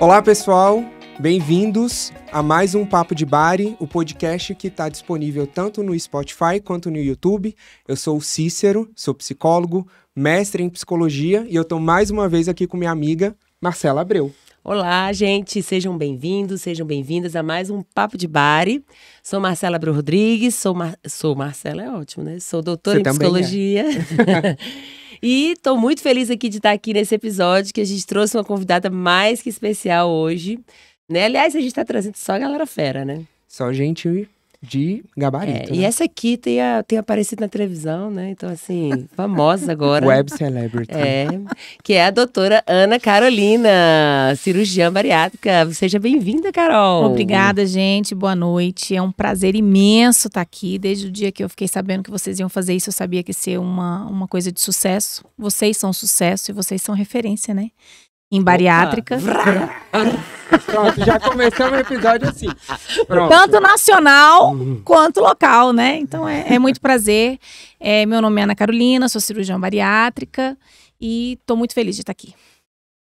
Olá, pessoal. Bem-vindos a mais um Papo de Bari, o podcast que está disponível tanto no Spotify quanto no YouTube. Eu sou o Cícero, sou psicólogo, mestre em psicologia e eu estou mais uma vez aqui com minha amiga Marcela Abreu. Olá, gente, sejam bem-vindos, sejam bem-vindas a mais um Papo de Bari. Sou Marcela Abreu Rodrigues, sou, Mar... sou Marcela, é ótimo, né? Sou doutora Você em é. psicologia. É. E estou muito feliz aqui de estar aqui nesse episódio, que a gente trouxe uma convidada mais que especial hoje. Né? Aliás, a gente está trazendo só a galera fera, né? Só gente de gabarito. É, né? E essa aqui tem, a, tem aparecido na televisão, né? Então, assim, famosa agora. Web celebrity. É, que é a doutora Ana Carolina, cirurgiã bariátrica. Seja bem-vinda, Carol. Obrigada, gente. Boa noite. É um prazer imenso estar aqui. Desde o dia que eu fiquei sabendo que vocês iam fazer isso, eu sabia que ia ser uma, uma coisa de sucesso. Vocês são sucesso e vocês são referência, né? em bariátrica. Pronto, já começamos o episódio assim. Pronto. Tanto nacional uhum. quanto local, né? Então é, é muito prazer. É, meu nome é Ana Carolina, sou cirurgião bariátrica e estou muito feliz de estar aqui.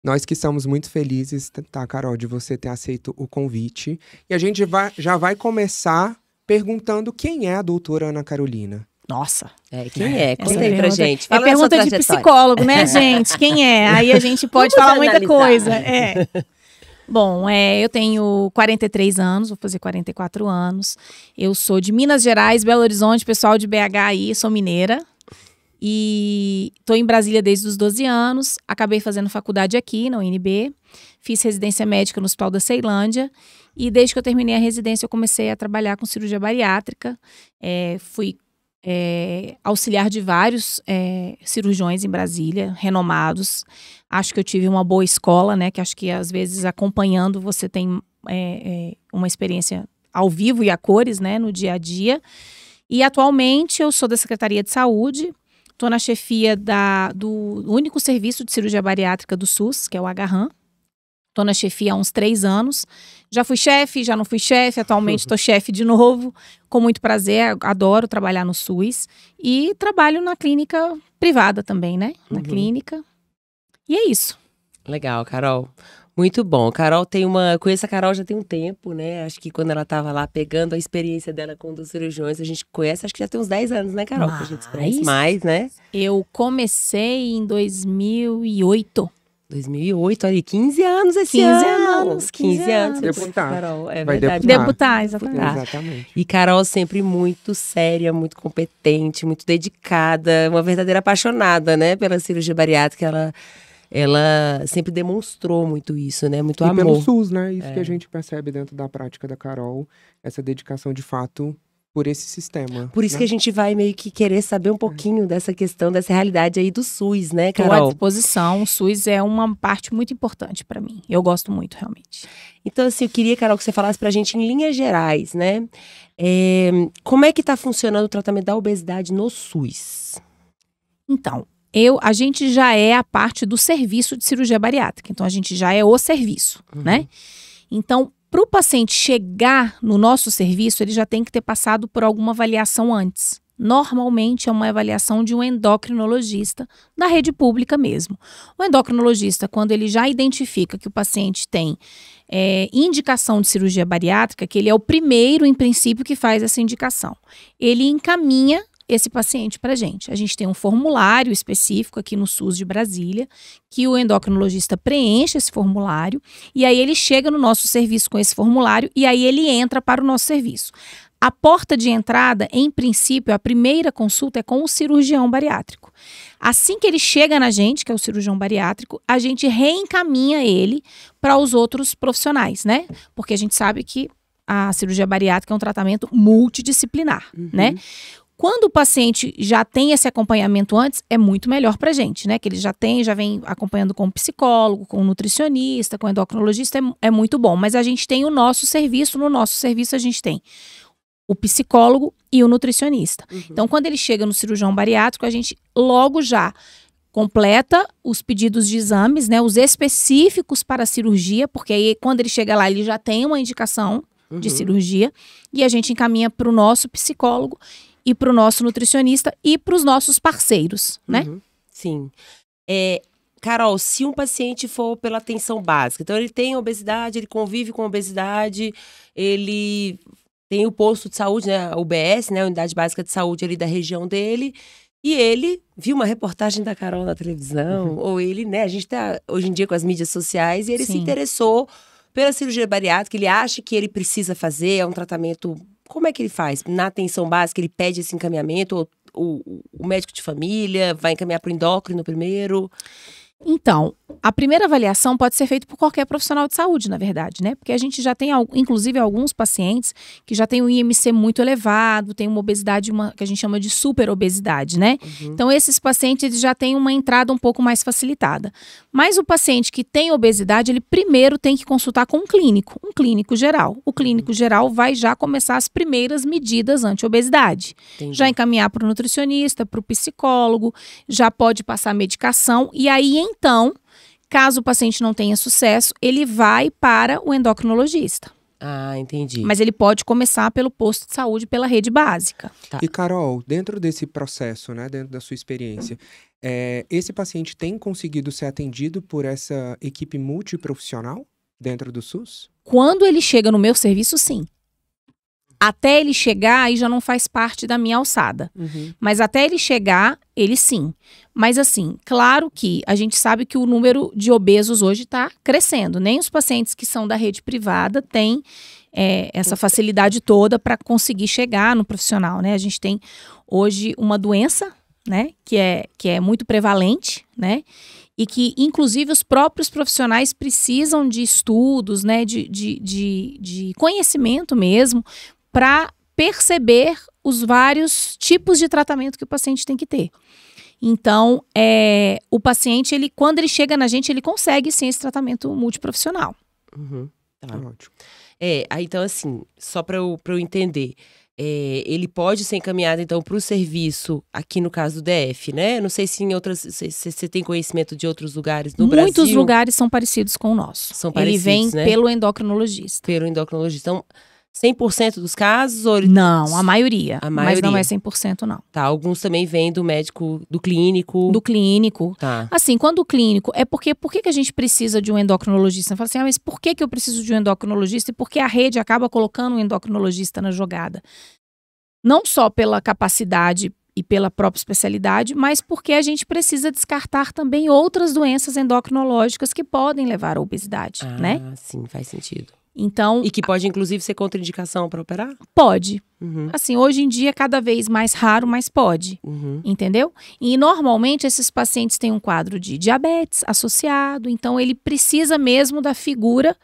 Nós que estamos muito felizes, tá, Carol, de você ter aceito o convite. E a gente vai, já vai começar perguntando quem é a doutora Ana Carolina. Nossa. É, quem é? Conta aí pra gente. É Fala é pergunta de psicólogo, né, gente? Quem é? Aí a gente pode Vamos falar analisar. muita coisa. É. Bom, é, eu tenho 43 anos, vou fazer 44 anos. Eu sou de Minas Gerais, Belo Horizonte, pessoal de BH aí, sou mineira. E estou em Brasília desde os 12 anos. Acabei fazendo faculdade aqui, na UNB. Fiz residência médica no Hospital da Ceilândia. E desde que eu terminei a residência, eu comecei a trabalhar com cirurgia bariátrica. É, fui é, auxiliar de vários é, cirurgiões em Brasília, renomados. Acho que eu tive uma boa escola, né? Que acho que às vezes acompanhando você tem é, é uma experiência ao vivo e a cores, né? No dia a dia. E atualmente eu sou da Secretaria de Saúde, estou na chefia da, do único serviço de cirurgia bariátrica do SUS, que é o Agarram. Estou na chefia há uns três anos. Já fui chefe, já não fui chefe, atualmente estou chefe de novo com muito prazer, adoro trabalhar no SUS e trabalho na clínica privada também, né? Na uhum. clínica. E é isso. Legal, Carol. Muito bom. Carol tem uma. Conheço a Carol já tem um tempo, né? Acho que quando ela estava lá pegando a experiência dela com os cirurgiões, a gente conhece, acho que já tem uns 10 anos, né, Carol? Mas... Que a gente conhece mais, né? Eu comecei em 2008. 2008, aí 15 anos esse 15 ano. Anos, 15, anos. deputar Carol, é Vai verdade. Debutar, exatamente. E Carol sempre muito séria, muito competente, muito dedicada, uma verdadeira apaixonada, né, pela cirurgia bariátrica. Ela, ela sempre demonstrou muito isso, né, muito e amor. pelo SUS, né, isso é. que a é. gente percebe dentro da prática da Carol, essa dedicação de fato por esse sistema. Por isso né? que a gente vai meio que querer saber um é. pouquinho dessa questão, dessa realidade aí do SUS, né, Carol? Estou à disposição. O SUS é uma parte muito importante para mim. Eu gosto muito, realmente. Então, assim, eu queria, Carol, que você falasse para a gente em linhas gerais, né? É, como é que está funcionando o tratamento da obesidade no SUS? Então, eu, a gente já é a parte do serviço de cirurgia bariátrica. Então, a gente já é o serviço, uhum. né? Então, para o paciente chegar no nosso serviço, ele já tem que ter passado por alguma avaliação antes. Normalmente é uma avaliação de um endocrinologista da rede pública mesmo. O endocrinologista, quando ele já identifica que o paciente tem é, indicação de cirurgia bariátrica, que ele é o primeiro, em princípio, que faz essa indicação, ele encaminha esse paciente para a gente. A gente tem um formulário específico aqui no SUS de Brasília, que o endocrinologista preenche esse formulário e aí ele chega no nosso serviço com esse formulário e aí ele entra para o nosso serviço. A porta de entrada, em princípio, a primeira consulta é com o cirurgião bariátrico. Assim que ele chega na gente, que é o cirurgião bariátrico, a gente reencaminha ele para os outros profissionais, né? Porque a gente sabe que a cirurgia bariátrica é um tratamento multidisciplinar, né? uhum. né? Quando o paciente já tem esse acompanhamento antes, é muito melhor para a gente, né? Que ele já tem, já vem acompanhando com psicólogo, com nutricionista, com endocrinologista, é, é muito bom. Mas a gente tem o nosso serviço, no nosso serviço a gente tem o psicólogo e o nutricionista. Uhum. Então, quando ele chega no cirurgião bariátrico, a gente logo já completa os pedidos de exames, né? Os específicos para a cirurgia, porque aí quando ele chega lá, ele já tem uma indicação uhum. de cirurgia e a gente encaminha para o nosso psicólogo e para o nosso nutricionista e para os nossos parceiros, né? Uhum, sim. É, Carol, se um paciente for pela atenção básica, então ele tem obesidade, ele convive com obesidade, ele tem o posto de saúde, né, a UBS, né, a Unidade Básica de Saúde ali da região dele, e ele viu uma reportagem da Carol na televisão, uhum. ou ele, né, a gente está hoje em dia com as mídias sociais, e ele Sim. se interessou pela cirurgia bariátrica, ele acha que ele precisa fazer, é um tratamento como é que ele faz? Na atenção básica, ele pede esse encaminhamento? Ou, o, o médico de família vai encaminhar para o endócrino primeiro? Então, a primeira avaliação pode ser feita por qualquer profissional de saúde, na verdade, né? Porque a gente já tem, inclusive, alguns pacientes que já têm o IMC muito elevado, tem uma obesidade uma, que a gente chama de superobesidade, né? Uhum. Então, esses pacientes já têm uma entrada um pouco mais facilitada. Mas o paciente que tem obesidade, ele primeiro tem que consultar com um clínico, um clínico geral. O uhum. clínico uhum. geral vai já começar as primeiras medidas anti-obesidade. Já encaminhar para o nutricionista, para o psicólogo, já pode passar medicação e aí, em então, caso o paciente não tenha sucesso, ele vai para o endocrinologista. Ah, entendi. Mas ele pode começar pelo posto de saúde, pela rede básica. Tá. E Carol, dentro desse processo, né, dentro da sua experiência, é, esse paciente tem conseguido ser atendido por essa equipe multiprofissional dentro do SUS? Quando ele chega no meu serviço, sim. Até ele chegar, aí já não faz parte da minha alçada. Uhum. Mas até ele chegar, ele sim. Mas assim, claro que a gente sabe que o número de obesos hoje está crescendo. Nem os pacientes que são da rede privada têm é, essa facilidade toda para conseguir chegar no profissional, né? A gente tem hoje uma doença, né? Que é, que é muito prevalente, né? e que, inclusive, os próprios profissionais precisam de estudos, né, de, de, de, de conhecimento mesmo, para perceber os vários tipos de tratamento que o paciente tem que ter. Então, é, o paciente, ele, quando ele chega na gente, ele consegue sim esse tratamento multiprofissional. Uhum. Tá. tá ótimo. É, então, assim, só para eu, eu entender. É, ele pode ser encaminhado então para o serviço aqui no caso do DF, né? Não sei se em outras se você tem conhecimento de outros lugares no Brasil. Muitos lugares são parecidos com o nosso. São parecidos, Ele vem né? pelo endocrinologista. Pelo endocrinologista. Então 100% dos casos? Ou... Não, a maioria. A maioria. Mas não é 100% não. Tá, alguns também vêm do médico, do clínico. Do clínico. Tá. Assim, quando o clínico, é porque, por que, que a gente precisa de um endocrinologista? Eu falo assim, ah, mas por que, que eu preciso de um endocrinologista? E por que a rede acaba colocando um endocrinologista na jogada? Não só pela capacidade e pela própria especialidade, mas porque a gente precisa descartar também outras doenças endocrinológicas que podem levar à obesidade, ah, né? Sim, faz sentido. Então, e que pode, inclusive, ser contraindicação para operar? Pode. Uhum. Assim, hoje em dia, cada vez mais raro, mas pode. Uhum. Entendeu? E normalmente esses pacientes têm um quadro de diabetes associado, então ele precisa mesmo da figura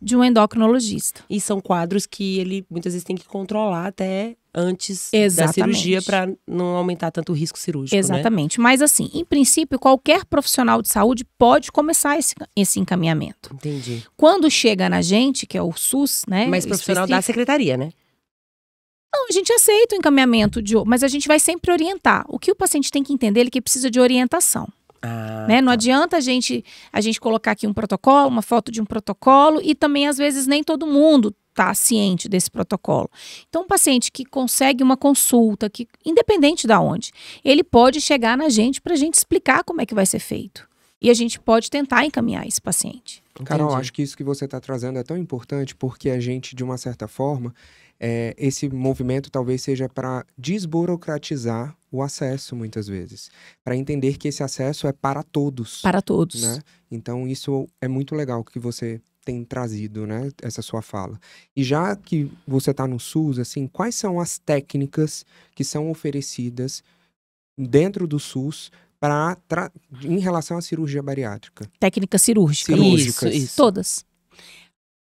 de um endocrinologista. E são quadros que ele muitas vezes tem que controlar até antes Exatamente. da cirurgia para não aumentar tanto o risco cirúrgico. Né? Exatamente. Né? Mas assim, em princípio, qualquer profissional de saúde pode começar esse, esse encaminhamento. Entendi. Quando chega na gente, que é o SUS, né? Mas profissional da secretaria, né? Não, a gente aceita o encaminhamento, de, mas a gente vai sempre orientar. O que o paciente tem que entender é que precisa de orientação. Ah, né? Não tá. adianta a gente, a gente colocar aqui um protocolo, uma foto de um protocolo, e também, às vezes, nem todo mundo está ciente desse protocolo. Então, um paciente que consegue uma consulta, que independente da onde, ele pode chegar na gente para a gente explicar como é que vai ser feito. E a gente pode tentar encaminhar esse paciente. Entendi. Carol, acho que isso que você está trazendo é tão importante porque a gente, de uma certa forma, é, esse movimento talvez seja para desburocratizar o acesso, muitas vezes. Para entender que esse acesso é para todos. Para todos. Né? Então, isso é muito legal que você tem trazido, né? Essa sua fala. E já que você está no SUS, assim, quais são as técnicas que são oferecidas dentro do SUS para tra... em relação à cirurgia bariátrica? Técnica cirúrgica. Cirúrgicas. Isso, isso. Todas.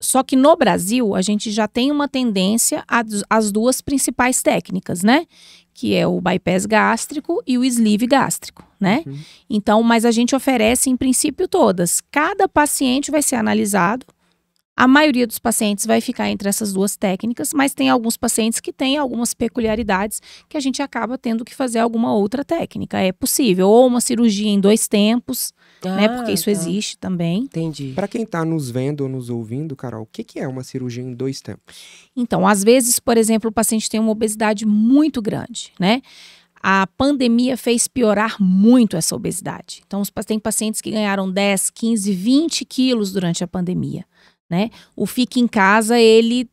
Só que no Brasil, a gente já tem uma tendência às duas principais técnicas, né? Que é o bypass gástrico e o sleeve gástrico, né? Uhum. Então, mas a gente oferece, em princípio, todas. Cada paciente vai ser analisado a maioria dos pacientes vai ficar entre essas duas técnicas, mas tem alguns pacientes que têm algumas peculiaridades que a gente acaba tendo que fazer alguma outra técnica. É possível, ou uma cirurgia em dois tempos, ah, né? Porque ah, isso tá. existe também. Entendi. Para quem está nos vendo ou nos ouvindo, Carol, o que, que é uma cirurgia em dois tempos? Então, às vezes, por exemplo, o paciente tem uma obesidade muito grande, né? a pandemia fez piorar muito essa obesidade. Então, tem pacientes que ganharam 10, 15, 20 quilos durante a pandemia né? O fique em casa, ele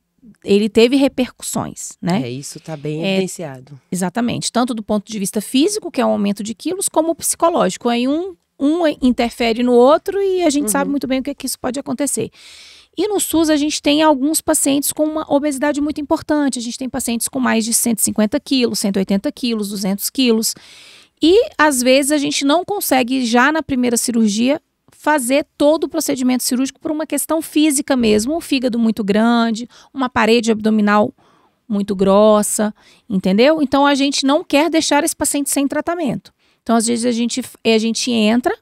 ele teve repercussões, né? É, isso está bem é, evidenciado. Exatamente, tanto do ponto de vista físico, que é um aumento de quilos, como psicológico. Aí um, um interfere no outro e a gente uhum. sabe muito bem o que, é que isso pode acontecer. E no SUS a gente tem alguns pacientes com uma obesidade muito importante. A gente tem pacientes com mais de 150 quilos, 180 quilos, 200 quilos. E às vezes a gente não consegue já na primeira cirurgia fazer todo o procedimento cirúrgico por uma questão física mesmo, um fígado muito grande, uma parede abdominal muito grossa, entendeu? Então a gente não quer deixar esse paciente sem tratamento. Então às vezes a gente a gente entra,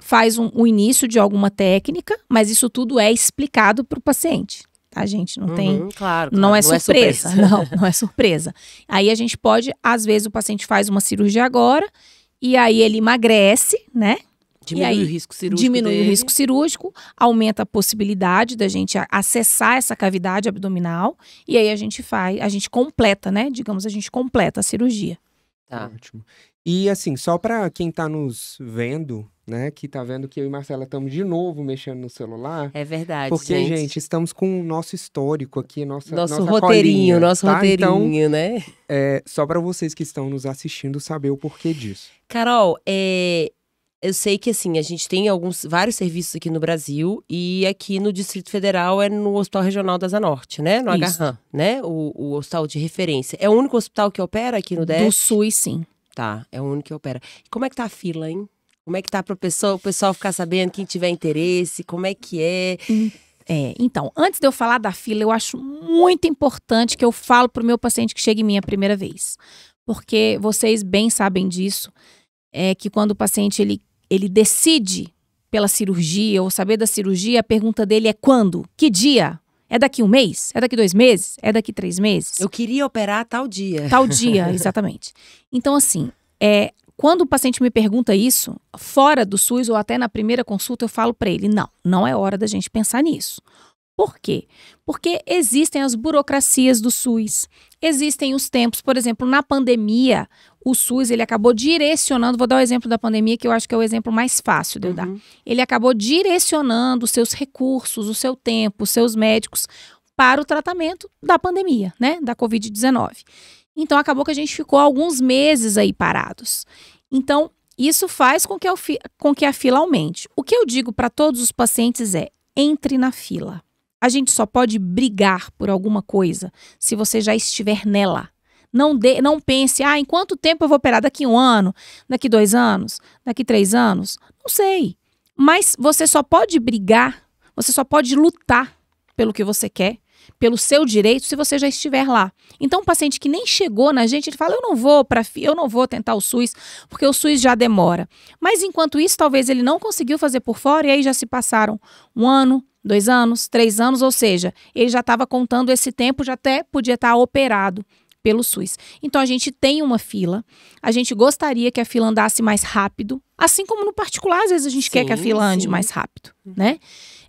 faz um, o início de alguma técnica, mas isso tudo é explicado para o paciente. Tá, gente? Não uhum, tem. Claro, claro, não é não é surpresa. É surpresa. não, não é surpresa. Aí a gente pode, às vezes, o paciente faz uma cirurgia agora e aí ele emagrece, né? Diminui aí, o risco cirúrgico. Diminui dele. o risco cirúrgico, aumenta a possibilidade da gente acessar essa cavidade abdominal e aí a gente faz, a gente completa, né? Digamos, a gente completa a cirurgia. Tá. Ótimo. E assim, só para quem está nos vendo, né, que tá vendo que eu e Marcela estamos de novo mexendo no celular. É verdade, Porque, gente, gente estamos com o nosso histórico aqui, nossa Nosso nossa roteirinho, colinha, nosso tá? Então, roteirinho, então, né? É, só para vocês que estão nos assistindo saber o porquê disso. Carol, é, eu sei que assim, a gente tem alguns vários serviços aqui no Brasil e aqui no Distrito Federal é no Hospital Regional da Zanorte, né? No Isso. Agarran, né? O, o hospital de referência. É o único hospital que opera aqui no DF? Do SUS, sim. Tá, é o único que opera. como é que tá a fila, hein? Como é que tá para pessoa, o pessoal ficar sabendo, quem tiver interesse, como é que é? Hum, é, então, antes de eu falar da fila, eu acho muito importante que eu falo para o meu paciente que chega em mim a primeira vez. Porque vocês bem sabem disso, é que quando o paciente ele ele decide pela cirurgia ou saber da cirurgia, a pergunta dele é quando? Que dia? É daqui um mês? É daqui dois meses? É daqui três meses? Eu queria operar tal dia. Tal dia, exatamente. Então, assim, é, quando o paciente me pergunta isso, fora do SUS ou até na primeira consulta, eu falo para ele: não, não é hora da gente pensar nisso. Por quê? Porque existem as burocracias do SUS, existem os tempos, por exemplo, na pandemia, o SUS ele acabou direcionando, vou dar o exemplo da pandemia, que eu acho que é o exemplo mais fácil de eu uhum. dar. Ele acabou direcionando os seus recursos, o seu tempo, os seus médicos para o tratamento da pandemia, né, da COVID-19. Então acabou que a gente ficou alguns meses aí parados. Então, isso faz com que, com que a fila aumente. O que eu digo para todos os pacientes é: entre na fila. A gente só pode brigar por alguma coisa se você já estiver nela. Não, de, não pense, ah, em quanto tempo eu vou operar? Daqui um ano? Daqui dois anos? Daqui três anos? Não sei. Mas você só pode brigar, você só pode lutar pelo que você quer, pelo seu direito, se você já estiver lá. Então, um paciente que nem chegou na gente, ele fala: eu não vou para eu não vou tentar o SUS, porque o SUS já demora. Mas enquanto isso, talvez ele não conseguiu fazer por fora e aí já se passaram um ano, dois anos, três anos, ou seja, ele já estava contando esse tempo, já até podia estar tá operado pelo SUS. Então a gente tem uma fila, a gente gostaria que a fila andasse mais rápido, assim como no particular, às vezes a gente sim, quer que a fila ande sim. mais rápido, né?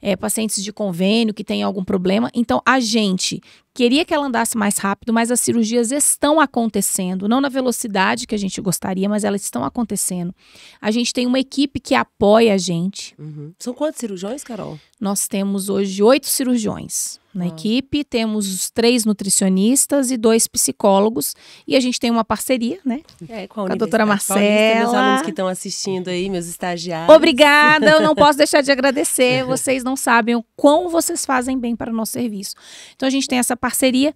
É, pacientes de convênio que têm algum problema. Então a gente queria que ela andasse mais rápido, mas as cirurgias estão acontecendo, não na velocidade que a gente gostaria, mas elas estão acontecendo. A gente tem uma equipe que apoia a gente. Uhum. São quantos cirurgiões, Carol? Nós temos hoje oito cirurgiões na ah. equipe, temos três nutricionistas e dois psicólogos, e a gente tem uma parceria, né? É, com a, com a doutora Marcela. Paulista, meus alunos que estão assistindo aí, meus estagiários. Obrigada, eu não posso deixar de agradecer, vocês não sabem o quão vocês fazem bem para o nosso serviço. Então a gente tem essa parceria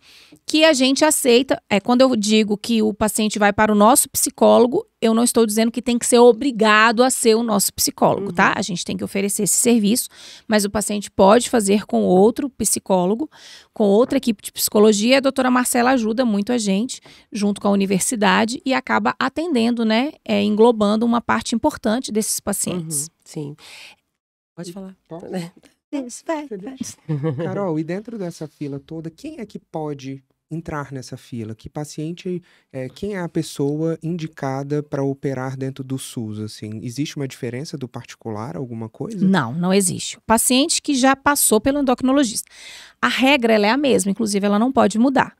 que a gente aceita, é quando eu digo que o paciente vai para o nosso psicólogo, eu não estou dizendo que tem que ser obrigado a ser o nosso psicólogo, tá? uhum. tá? A gente tem que oferecer esse serviço, mas o paciente pode fazer com outro psicólogo, com outra equipe de psicologia. A doutora Marcela ajuda muito a gente, junto com a universidade, e acaba atendendo, né? É, englobando uma parte importante desses pacientes. Uhum, sim. Pode falar. Pode. Carol, e dentro dessa fila toda, quem é que pode entrar nessa fila? Que paciente, é, quem é a pessoa indicada para operar dentro do SUS? Assim, existe uma diferença do particular, alguma coisa? Não, não existe. Paciente que já passou pelo endocrinologista. A regra é a mesma, inclusive ela não pode mudar.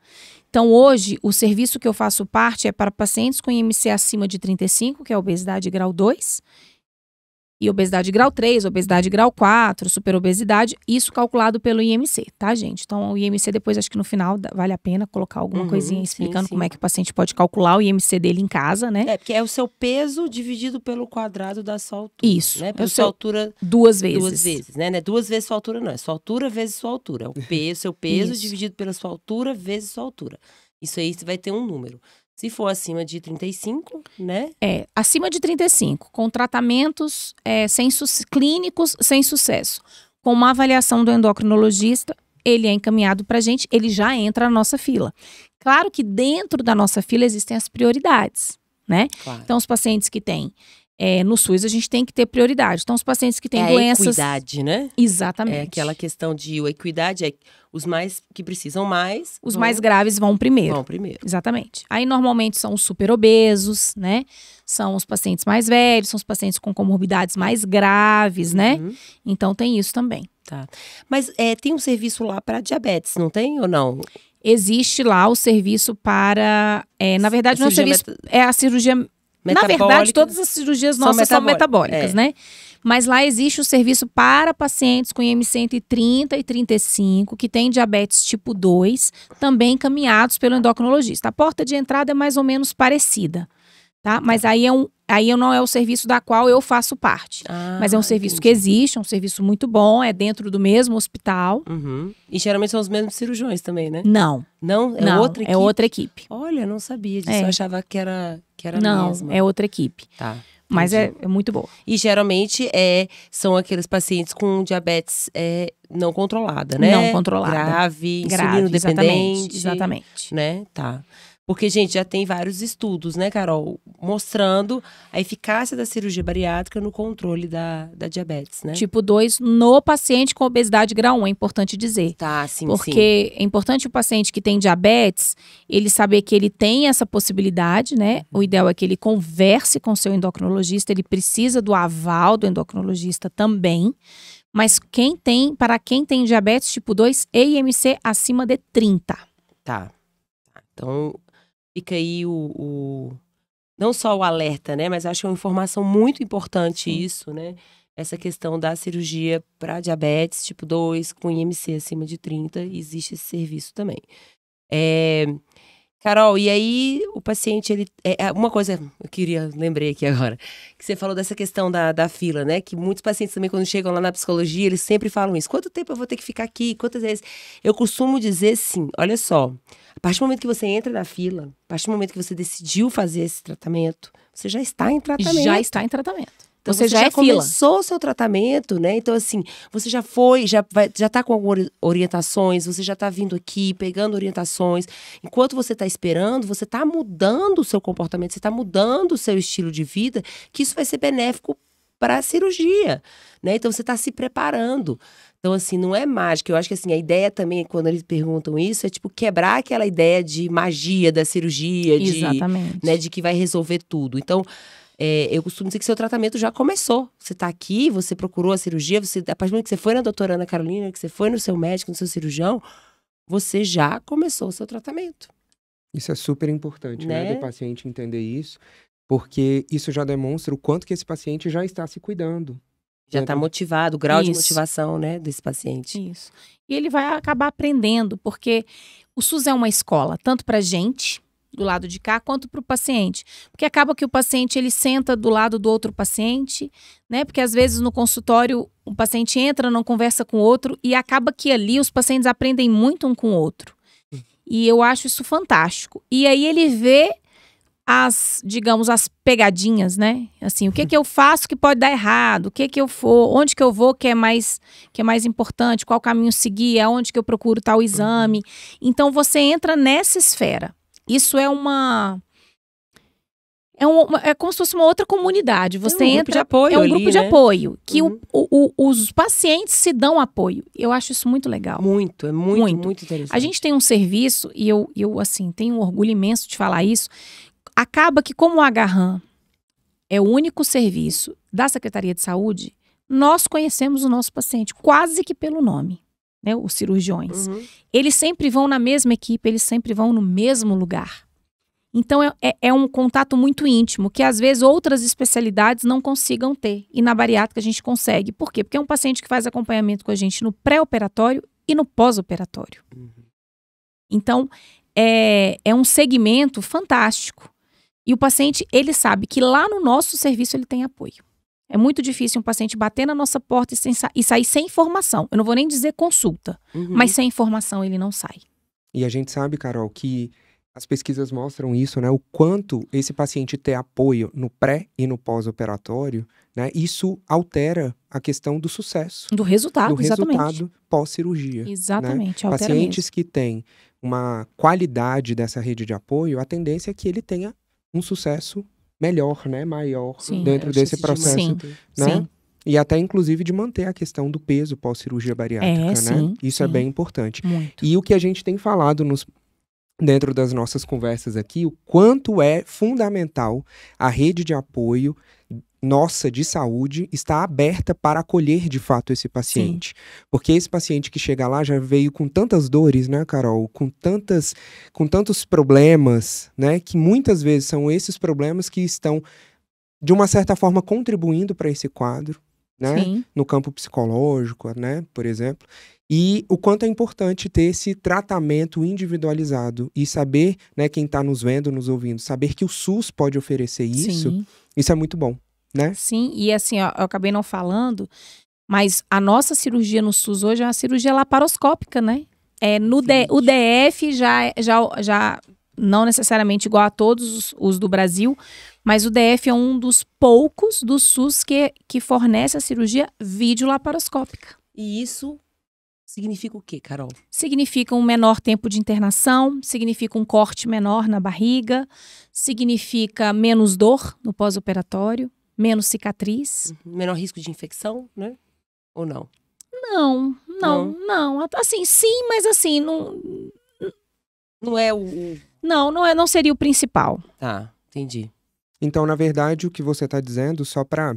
Então, hoje, o serviço que eu faço parte é para pacientes com IMC acima de 35, que é obesidade grau 2, e obesidade grau 3, obesidade grau 4, superobesidade, isso calculado pelo IMC, tá, gente? Então, o IMC depois, acho que no final, vale a pena colocar alguma uhum, coisinha explicando sim, sim. como é que o paciente pode calcular o IMC dele em casa, né? É, porque é o seu peso dividido pelo quadrado da sua altura. Isso. Né? É pela sua altura... Duas vezes. Duas vezes, né? É duas vezes sua altura não, é sua altura vezes sua altura. É o peso, seu peso isso. dividido pela sua altura vezes sua altura. Isso aí você vai ter um número. Se for acima de 35, né? É, acima de 35, com tratamentos é, sem clínicos sem sucesso. Com uma avaliação do endocrinologista, ele é encaminhado para a gente, ele já entra na nossa fila. Claro que dentro da nossa fila existem as prioridades, né? Claro. Então, os pacientes que têm é, no SUS a gente tem que ter prioridade. Então, os pacientes que têm é doenças. Equidade, né? Exatamente. É aquela questão de equidade é os mais que precisam mais. Os vão... mais graves vão primeiro. Vão primeiro. Exatamente. Aí normalmente são os super obesos, né? São os pacientes mais velhos, são os pacientes com comorbidades mais graves, né? Uhum. Então tem isso também. Tá. Mas é, tem um serviço lá para diabetes, não tem ou não? Existe lá o serviço para. É, na verdade, não é serviço. É a cirurgia na verdade, todas as cirurgias nossas são metabólicas, são metabólicas é. né? Mas lá existe o serviço para pacientes com IM 130 e 35 que têm diabetes tipo 2, também encaminhados pelo endocrinologista. A porta de entrada é mais ou menos parecida. Tá? Mas aí, é um, aí não é o serviço da qual eu faço parte. Ah, mas é um serviço entendi. que existe, é um serviço muito bom, é dentro do mesmo hospital. Uhum. E geralmente são os mesmos cirurgiões também, né? Não. Não? É não, outra é equipe? É outra equipe. Olha, não sabia disso, é. eu achava que era, que era não, mesma. é outra equipe. Tá. Mas é, é, muito boa. E geralmente é, são aqueles pacientes com diabetes é, não controlada, né? Não controlada. Grave, Grave insulino dependente. Exatamente. Né? Tá. Porque, gente, já tem vários estudos, né, Carol, mostrando a eficácia da cirurgia bariátrica no controle da, da diabetes, né? Tipo 2 no paciente com obesidade grau 1, é importante dizer. Tá, sim, Porque sim. é importante o paciente que tem diabetes, ele saber que ele tem essa possibilidade, né? O uhum. ideal é que ele converse com seu endocrinologista, ele precisa do aval do endocrinologista também. Mas quem tem, para quem tem diabetes tipo 2, EIMC acima de 30. Tá. tá. Então, fica aí o, o, não só o alerta, né? Mas acho que é uma informação muito importante Sim. isso, né? Essa questão da cirurgia para diabetes tipo 2, com IMC acima de 30, existe esse serviço também. É, Carol, e aí o paciente, ele. É, é, uma coisa eu queria, lembrei aqui agora, que você falou dessa questão da, da fila, né? Que muitos pacientes também, quando chegam lá na psicologia, eles sempre falam isso. Quanto tempo eu vou ter que ficar aqui? Quantas vezes? Eu costumo dizer sim, olha só, a partir do momento que você entra na fila, a partir do momento que você decidiu fazer esse tratamento, você já está em tratamento. Já está em tratamento. Então, você, você já, já é começou o seu tratamento, né? Então, assim, você já foi, já, vai, já tá com algumas orientações, você já está vindo aqui, pegando orientações. Enquanto você está esperando, você está mudando o seu comportamento, você está mudando o seu estilo de vida, que isso vai ser benéfico para a cirurgia, né? Então, você está se preparando. Então, assim, não é mágica. Eu acho que, assim, a ideia também, quando eles perguntam isso, é, tipo, quebrar aquela ideia de magia da cirurgia. Exatamente. De, né, de que vai resolver tudo. Então, é, eu costumo dizer que seu tratamento já começou. Você está aqui, você procurou a cirurgia, você, a partir do momento que você foi na doutora Ana Carolina, que você foi no seu médico, no seu cirurgião, você já começou o seu tratamento. Isso é super importante, né? né? Do paciente entender isso, porque isso já demonstra o quanto que esse paciente já está se cuidando. Já está né? Tá motivado, o grau isso. de motivação, né, desse paciente. Isso. E ele vai acabar aprendendo, porque o SUS é uma escola, tanto para gente, do lado de cá quanto para o paciente, porque acaba que o paciente ele senta do lado do outro paciente, né? Porque às vezes no consultório o paciente entra, não conversa com o outro e acaba que ali os pacientes aprendem muito um com o outro. E eu acho isso fantástico. E aí ele vê as, digamos, as pegadinhas, né? Assim, o que que eu faço que pode dar errado? O que que eu for, onde que eu vou que é mais que é mais importante? Qual caminho seguir? Aonde que eu procuro tal exame? Então você entra nessa esfera. Isso é uma é, um, é como se fosse uma outra comunidade. Você é um entra, grupo de apoio. É um ali, grupo de né? apoio. Que uhum. o, o, os pacientes se dão apoio. Eu acho isso muito legal. Muito, é muito, muito, muito interessante. A gente tem um serviço, e eu, eu assim, tenho um orgulho imenso de falar isso. Acaba que, como o Agarran é o único serviço da Secretaria de Saúde, nós conhecemos o nosso paciente quase que pelo nome né, os cirurgiões, uhum. eles sempre vão na mesma equipe, eles sempre vão no mesmo lugar. Então é, é, é, um contato muito íntimo que às vezes outras especialidades não consigam ter. E na bariátrica a gente consegue. Por quê? Porque é um paciente que faz acompanhamento com a gente no pré-operatório e no pós-operatório. Uhum. Então é, é um segmento fantástico. E o paciente ele sabe que lá no nosso serviço ele tem apoio. É muito difícil um paciente bater na nossa porta e, sem, e sair sem informação. Eu não vou nem dizer consulta, uhum. mas sem informação ele não sai. E a gente sabe, Carol, que as pesquisas mostram isso, né? O quanto esse paciente ter apoio no pré e no pós-operatório, né? Isso altera a questão do sucesso. Do resultado, do exatamente. resultado pós-cirurgia. Né? Exatamente. Né? Pacientes mesmo. que têm uma qualidade dessa rede de apoio, a tendência é que ele tenha um sucesso melhor, né? Maior Sim, dentro desse processo. Sim. Né? Sim. E até, inclusive, de manter a questão do peso pós-cirurgia bariátrica, é, né? Sim, Isso é sim. é bem importante. Muito. E o que a gente tem falado nos, dentro das nossas conversas aqui, o quanto é fundamental a rede de apoio nossa de saúde está aberta para acolher de fato esse paciente. Sim. Porque esse paciente que chega lá já veio com tantas dores, né, Carol? Com tantas com tantos problemas, né, que muitas vezes são esses problemas que estão de uma certa forma contribuindo para esse quadro, né? No campo psicológico, né? Por exemplo. E o quanto é importante ter esse tratamento individualizado e saber, né, quem está nos vendo, nos ouvindo, saber que o SUS pode oferecer isso, Sim. isso é muito bom né? Sim, e assim, ó, eu acabei não falando, mas a nossa cirurgia no SUS hoje é uma cirurgia laparoscópica, né? É, no D, o DF já, é, já, já não necessariamente igual a todos os, os, do Brasil, mas o DF é um dos poucos do SUS que, que fornece a cirurgia videolaparoscópica. E isso significa o quê, Carol? Significa um menor tempo de internação, significa um corte menor na barriga, significa menos dor no pós-operatório, menos cicatriz. Uhum. Menor risco de infecção, né? Ou não? Não, não, não. não. Assim, sim, mas assim, não. Não é o. Não, não, é, não seria o principal. Tá, entendi. Então, na verdade, o que você está dizendo, só para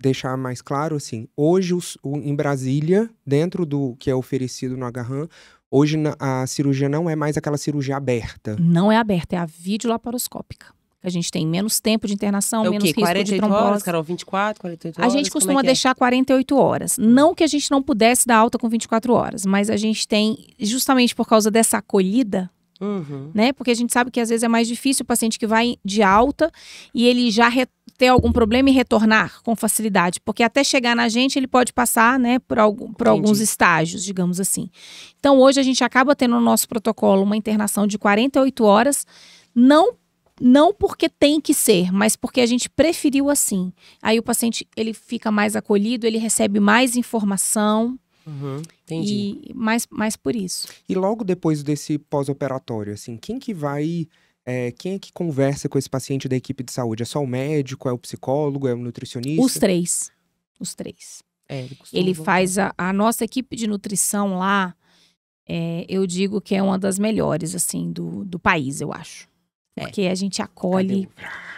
deixar mais claro, assim, hoje os, o, em Brasília, dentro do que é oferecido no Agarram, hoje na, a cirurgia não é mais aquela cirurgia aberta. Não é aberta, é a videolaparoscópica. A gente tem menos tempo de internação, é menos risco 48 de trombose. horas, Carol, 24, 48 horas? A gente é costuma é deixar 48 horas. Não que a gente não pudesse dar alta com 24 horas, mas a gente tem, justamente por causa dessa acolhida, Uhum. Né? Porque a gente sabe que às vezes é mais difícil o paciente que vai de alta e ele já ter algum problema e retornar com facilidade. Porque até chegar na gente, ele pode passar né, por, algum, por alguns estágios, digamos assim. Então hoje a gente acaba tendo no nosso protocolo uma internação de 48 horas, não não porque tem que ser, mas porque a gente preferiu assim. Aí o paciente ele fica mais acolhido, ele recebe mais informação. Uhum, entendi. E mais, mais por isso. E logo depois desse pós-operatório, assim, quem que vai. É, quem é que conversa com esse paciente da equipe de saúde? É só o médico? É o psicólogo? É o nutricionista? Os três. Os três. É, ele, ele faz a, a, nossa equipe de nutrição lá. É, eu digo que é uma das melhores, assim, do, do país, eu acho. É. Porque a gente acolhe.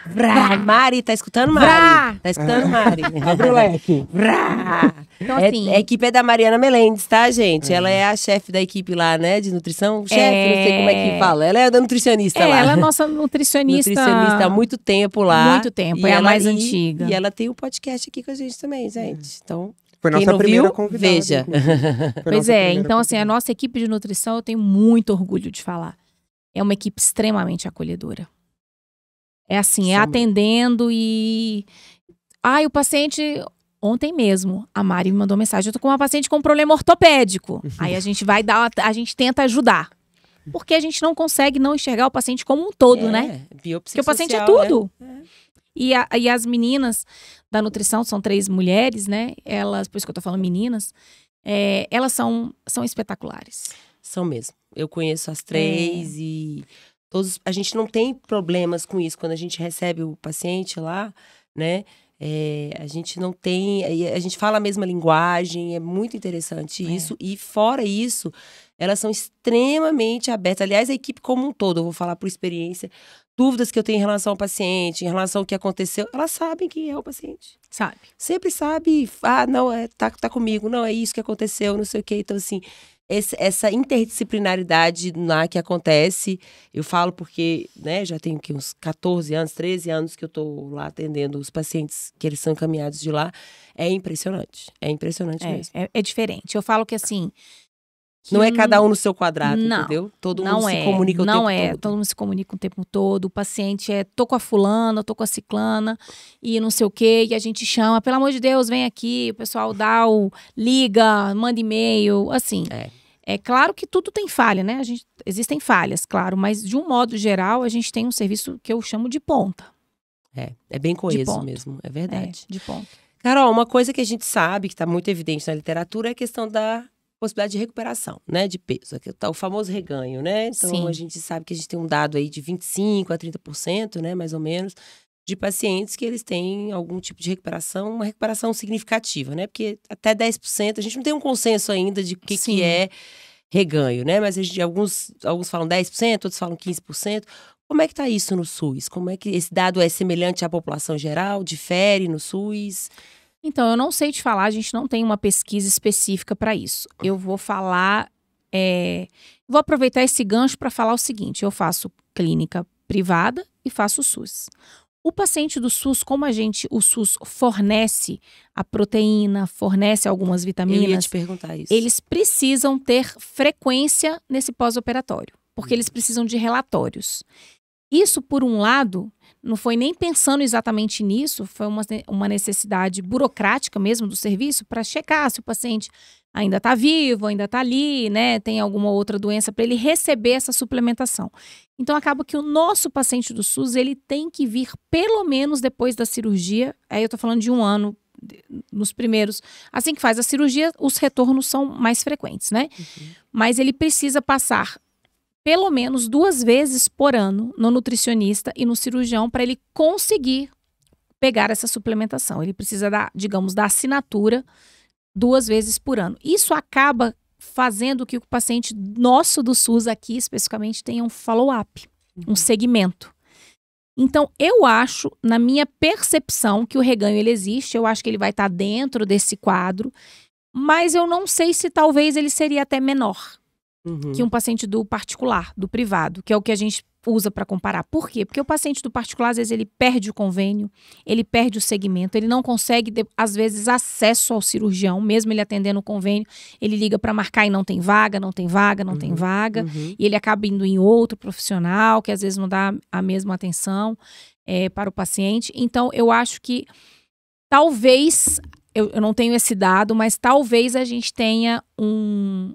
Vrá. Mari, tá escutando, Mari? Vrá. Tá ah. escutando, Mari? Abre o leque. Vrá. Então, é, assim, é, a equipe é da Mariana Melendes, tá, gente? É. Ela é a chefe da equipe lá, né? De nutrição. Chefe, é... não sei como é que fala. Ela é da nutricionista é, lá. Ela é nossa nutricionista. Nutricionista há muito tempo lá. Muito tempo, é ela, a mais e, antiga. E ela tem o um podcast aqui com a gente também, gente. Então, foi nossa Quem não primeira viu, convidada. Veja. Pois é, então assim, a nossa equipe de nutrição eu tenho muito orgulho de falar é uma equipe extremamente acolhedora. É assim, é Sim. é atendendo e. Ai, ah, o paciente. Ontem mesmo, a Mari me mandou mensagem. Eu tô com uma paciente com um problema ortopédico. Aí a gente vai dar, a gente tenta ajudar. Porque a gente não consegue não enxergar o paciente como um todo, é, né? Porque o paciente é tudo. É. é. E, a, e, as meninas da nutrição, são três mulheres, né? Elas, por isso que eu tô falando meninas, é, elas são, são espetaculares. São mesmo. Eu conheço as é. três é. e todos. A gente não tem problemas com isso. Quando a gente recebe o paciente lá, né? É, a gente não tem. A gente fala a mesma linguagem, é muito interessante é. isso. E fora isso, elas são extremamente abertas. Aliás, a equipe como um todo, eu vou falar por experiência. Dúvidas que eu tenho em relação ao paciente, em relação ao que aconteceu, elas sabem quem é o paciente. Sabe. Sempre sabe, ah, não, é, tá, tá comigo, não, é isso que aconteceu, não sei o quê. Então, assim, esse, essa interdisciplinaridade lá que acontece. Eu falo porque, né, já tenho aqui uns 14 anos, 13 anos que eu estou lá atendendo os pacientes que eles são encaminhados de lá. É impressionante. É impressionante é, mesmo. É, é diferente. Eu falo que assim não é cada um no seu quadrado, não, entendeu? Todo não mundo é, se comunica o não tempo é. todo. Todo mundo se comunica o tempo todo. O paciente é, tô com a fulana, tô com a ciclana e não sei o quê. E a gente chama, pelo amor de Deus, vem aqui. O pessoal dá o... liga, manda e-mail, assim. É. é. claro que tudo tem falha, né? A gente, existem falhas, claro. Mas, de um modo geral, a gente tem um serviço que eu chamo de ponta. É, é bem coeso mesmo, é, é verdade. É, de ponta. Carol, uma coisa que a gente sabe, que está muito evidente na literatura, é a questão da possibilidade de recuperação, né, de peso, tá o famoso reganho, né? Então Sim. a gente sabe que a gente tem um dado aí de 25 a 30%, né, mais ou menos, de pacientes que eles têm algum tipo de recuperação, uma recuperação significativa, né? Porque até 10%, a gente não tem um consenso ainda de o que, que é reganho, né? Mas a gente, alguns, alguns falam 10%, outros falam 15%. Como é que está isso no SUS? Como é que esse dado é semelhante à população geral? Difere no SUS? Então, eu não sei te falar, a gente não tem uma pesquisa específica para isso. Eu vou falar. É, vou aproveitar esse gancho para falar o seguinte: eu faço clínica privada e faço SUS. O paciente do SUS, como a gente, o SUS fornece a proteína, fornece algumas vitaminas. Eu ia te perguntar isso. Eles precisam ter frequência nesse pós-operatório, porque eles precisam de relatórios. Isso, por um lado, não foi nem pensando exatamente nisso, foi uma, uma necessidade burocrática mesmo do serviço para checar se o paciente ainda está vivo, ainda está ali, né? Tem alguma outra doença para ele receber essa suplementação. Então acaba que o nosso paciente do SUS ele tem que vir pelo menos depois da cirurgia. Aí eu estou falando de um ano nos primeiros, assim que faz a cirurgia, os retornos são mais frequentes, né? Uhum. Mas ele precisa passar pelo menos duas vezes por ano no nutricionista e no cirurgião para ele conseguir pegar essa suplementação. Ele precisa da, digamos, da assinatura duas vezes por ano. Isso acaba fazendo que o paciente nosso do SUS aqui especificamente tenha um follow-up, uhum. um segmento. Então, eu acho, na minha percepção, que o reganho ele existe, eu acho que ele vai estar tá dentro desse quadro, mas eu não sei se talvez ele seria até menor uhum. que um paciente do particular, do privado, que é o que a gente usa para comparar. Por quê? Porque o paciente do particular, às vezes, ele perde o convênio, ele perde o segmento, ele não consegue, às vezes, acesso ao cirurgião, mesmo ele atendendo o convênio, ele liga para marcar e não tem vaga, não tem vaga, não uhum, tem vaga, uhum. e ele acaba indo em outro profissional, que às vezes não dá a mesma atenção é, para o paciente. Então, eu acho que talvez, eu, eu não tenho esse dado, mas talvez a gente tenha um,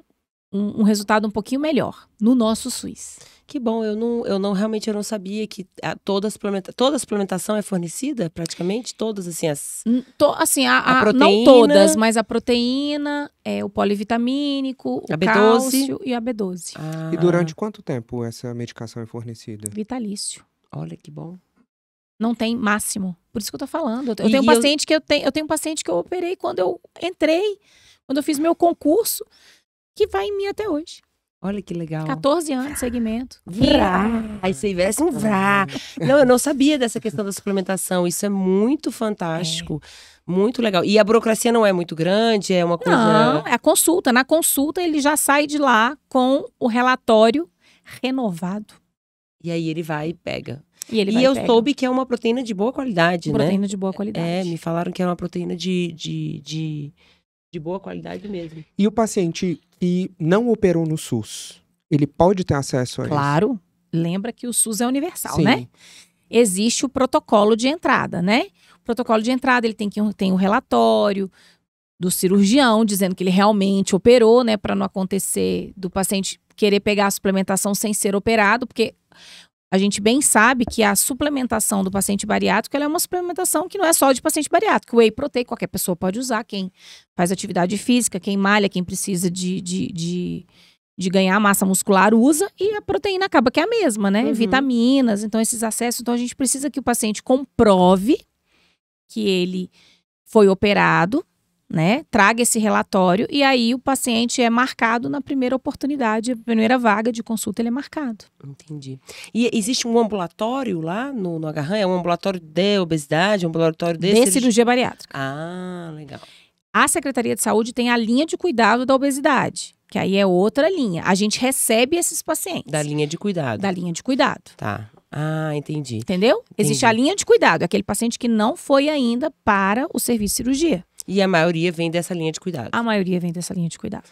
um, um, resultado um pouquinho melhor no nosso SUS. Que bom, eu não, eu não realmente eu não sabia que a, ah, toda, a toda a suplementação é fornecida, praticamente todas assim as to, assim a, a, a, proteína, não todas, mas a proteína, é o polivitamínico, o B12. cálcio e a B12. Ah. E durante quanto tempo essa medicação é fornecida? Vitalício. Olha que bom. Não tem máximo. Por isso que eu tô falando. Eu tenho um paciente eu... que eu tenho, eu tenho um paciente que eu operei quando eu entrei, quando eu fiz meu concurso que vai em mim até hoje. Olha que legal. 14 anos de segmento. Vrá. Aí você investe um vrá. Não, eu não sabia dessa questão da suplementação. Isso é muito fantástico. É. Muito legal. E a burocracia não é muito grande, é uma coisa. Não, é a consulta. Na consulta, ele já sai de lá com o relatório renovado. E aí ele vai e pega. E, ele e eu pega. soube que é uma proteína de boa qualidade, proteína né? Proteína de boa qualidade. É, me falaram que é uma proteína de, de, de, de boa qualidade mesmo. E o paciente e não operou no SUS, ele pode ter acesso a claro. isso? Claro. Lembra que o SUS é universal, Sim. né? Existe o protocolo de entrada, né? O protocolo de entrada, ele tem que tem o um relatório do cirurgião dizendo que ele realmente operou, né, para não acontecer do paciente querer pegar a suplementação sem ser operado, porque a gente bem sabe que a suplementação do paciente bariátrico é uma suplementação que não é só de paciente bariátrico. O whey protein qualquer pessoa pode usar, quem faz atividade física, quem malha, quem precisa de, de, de, de ganhar massa muscular usa e a proteína acaba que é a mesma, né? Uhum. Vitaminas, então esses acessos. Então a gente precisa que o paciente comprove que ele foi operado, né? Traga esse relatório e aí o paciente é marcado na primeira oportunidade, a primeira vaga de consulta ele é marcado. Entendi. E existe um ambulatório lá no, no Agarran? É um ambulatório de obesidade, um ambulatório de, de cirurgia... bariátrica. Ah, legal. A Secretaria de Saúde tem a linha de cuidado da obesidade, que aí é outra linha. A gente recebe esses pacientes. Da linha de cuidado. Da linha de cuidado. Tá. Ah, entendi. Entendeu? Entendi. Existe a linha de cuidado, aquele paciente que não foi ainda para o serviço de cirurgia. E a maioria vem dessa linha de cuidado. A maioria vem dessa linha de cuidado.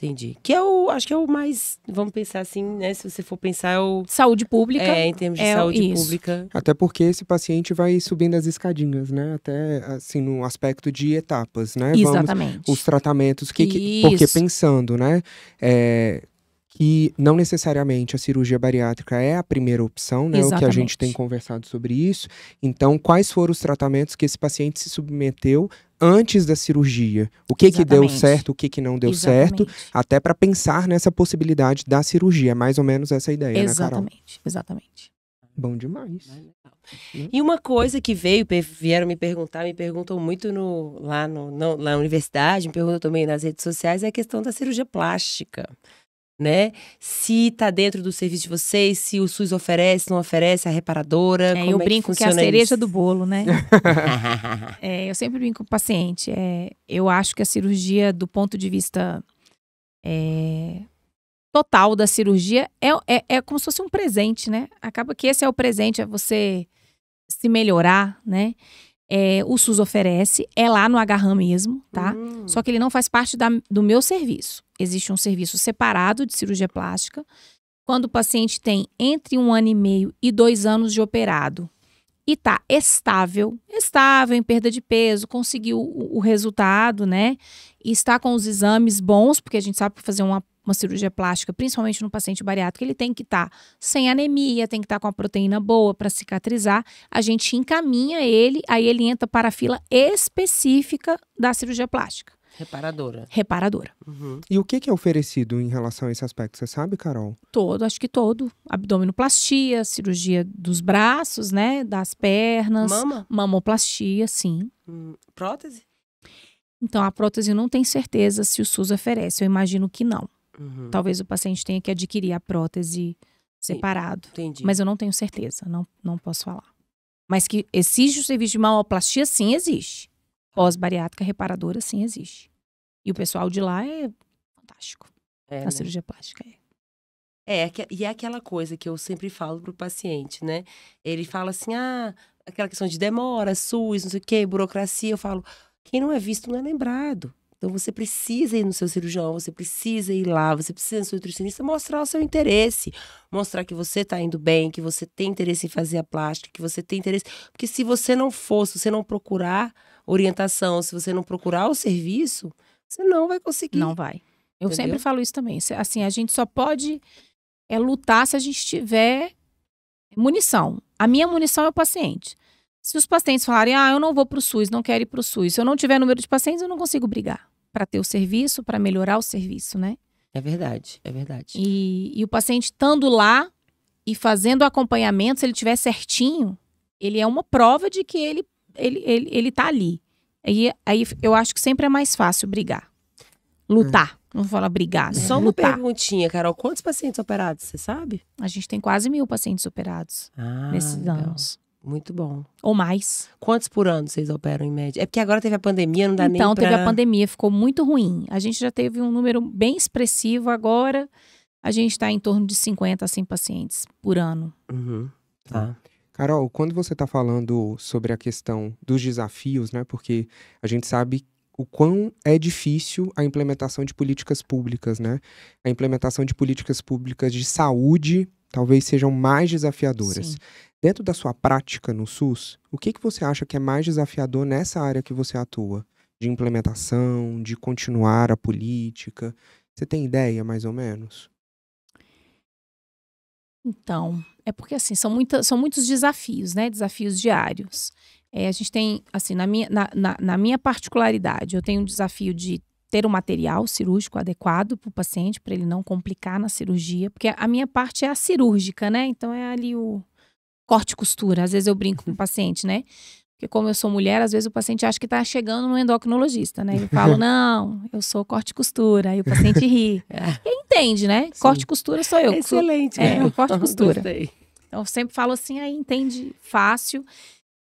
Entendi. Que é o, acho que é o mais, vamos pensar assim, né? Se você for pensar, é o. Saúde pública. É, em termos de é saúde isso. pública. Até porque esse paciente vai subindo as escadinhas, né? Até, assim, no aspecto de etapas, né? Exatamente. Vamos, os tratamentos. Que, que, porque pensando, né? É, que não necessariamente a cirurgia bariátrica é a primeira opção, né? Exatamente. O que a gente tem conversado sobre isso. Então, quais foram os tratamentos que esse paciente se submeteu antes da cirurgia, o que Exatamente. que deu certo, o que que não deu Exatamente. certo, até para pensar nessa possibilidade da cirurgia, é mais ou menos essa ideia, né, Exatamente. Né, Exatamente. Bom demais. É né? E uma coisa que veio, vieram me perguntar, me perguntam muito no, lá no, na universidade, me perguntam também nas redes sociais, é a questão da cirurgia plástica né? Se tá dentro do serviço de vocês, se o SUS oferece, não oferece, a reparadora. É, como eu é brinco que, que é a cereja isso? do bolo, né? é, eu sempre brinco com o paciente. É, eu acho que a cirurgia, do ponto de vista é, total da cirurgia, é, é, é como se fosse um presente, né? Acaba que esse é o presente, é você se melhorar, né? É, o SUS oferece, é lá no agarram mesmo, tá? Uhum. Só que ele não faz parte da, do meu serviço existe um serviço separado de cirurgia plástica. Quando o paciente tem entre um ano e meio e dois anos de operado e está estável, estável em perda de peso, conseguiu o, resultado, né? E está com os exames bons, porque a gente sabe que fazer uma uma cirurgia plástica, principalmente no paciente bariátrico, ele tem que estar tá sem anemia, tem que estar tá com a proteína boa para cicatrizar. A gente encaminha ele, aí ele entra para a fila específica da cirurgia plástica. Reparadora. Reparadora. Uhum. E o que, é oferecido em relação a esse aspecto? Você sabe, Carol? Todo, acho que todo. Abdominoplastia, cirurgia dos braços, né? Das pernas. Mama? Mamoplastia, sim. Hum, prótese? Então, a prótese não tem certeza se o SUS oferece. Eu imagino que não. Uhum. Talvez o paciente tenha que adquirir a prótese separado. Entendi. Mas eu não tenho certeza, não, não posso falar. Mas que exige o serviço de mamoplastia, sim, existe pós-bariátrica reparadora sim existe. E o pessoal de lá é fantástico. É, a né? cirurgia plástica é. É, e é aquela coisa que eu sempre falo pro paciente, né? Ele fala assim, ah, aquela questão de demora, SUS, não sei o quê, burocracia. Eu falo, quem não é visto não é lembrado. Então você precisa ir no seu cirurgião, você precisa ir lá, você precisa ir no seu nutricionista mostrar o seu interesse, mostrar que você está indo bem, que você tem interesse em fazer a plástica, que você tem interesse. Porque se você não for, se você não procurar, orientação, se você não procurar o serviço, você não vai conseguir. Não vai. Eu Entendeu? sempre falo isso também. Assim, a gente só pode é, lutar se a gente tiver munição. A minha munição é o paciente. Se os pacientes falarem, ah, eu não vou para o SUS, não quero ir para o SUS, se eu não tiver número de pacientes, eu não consigo brigar para ter o serviço, para melhorar o serviço, né? É verdade, é verdade. E, e o paciente estando lá e fazendo o acompanhamento, se ele tiver certinho, ele é uma prova de que ele ele, ele, ele tá ali. Aí, aí eu acho que sempre é mais fácil brigar. Lutar. Hum. Não fala brigar. Né? Só uma lutar. perguntinha, Carol. Quantos pacientes operados, você sabe? A gente tem quase mil pacientes operados ah, nesses legal. anos. Muito bom. Ou mais. Quantos por ano vocês operam em média? É porque agora teve a pandemia, não dá então, nem Então, pra... teve a pandemia, ficou muito ruim. A gente já teve um número bem expressivo agora. A gente está em torno de 50 a 100 pacientes por ano. Uhum. Tá. Carol, quando você está falando sobre a questão dos desafios, né? Porque a gente sabe o quão é difícil a implementação de políticas públicas, né? A implementação de políticas públicas de saúde talvez sejam mais desafiadoras. Sim. Dentro da sua prática no SUS, o que, que você acha que é mais desafiador nessa área que você atua? De implementação, de continuar a política? Você tem ideia, mais ou menos? Então, é porque assim, são, são muitos desafios, né? Desafios diários. É, a gente tem, assim, na minha, na, na, na minha particularidade, eu tenho um desafio de ter o um material cirúrgico adequado para o paciente, para ele não complicar na cirurgia, porque a minha parte é a cirúrgica, né? Então é ali o corte costura. Às vezes eu brinco com o paciente, né? Porque como eu sou mulher, às vezes o paciente acha que está chegando no endocrinologista, né? Eu falo, não, eu sou corte e costura. Aí o paciente ri. É. ele entende, né? Sim. Corte e costura sou eu. Excelente. É, né? eu corte e costura. Gostei. Então eu sempre falo assim, aí entende fácil.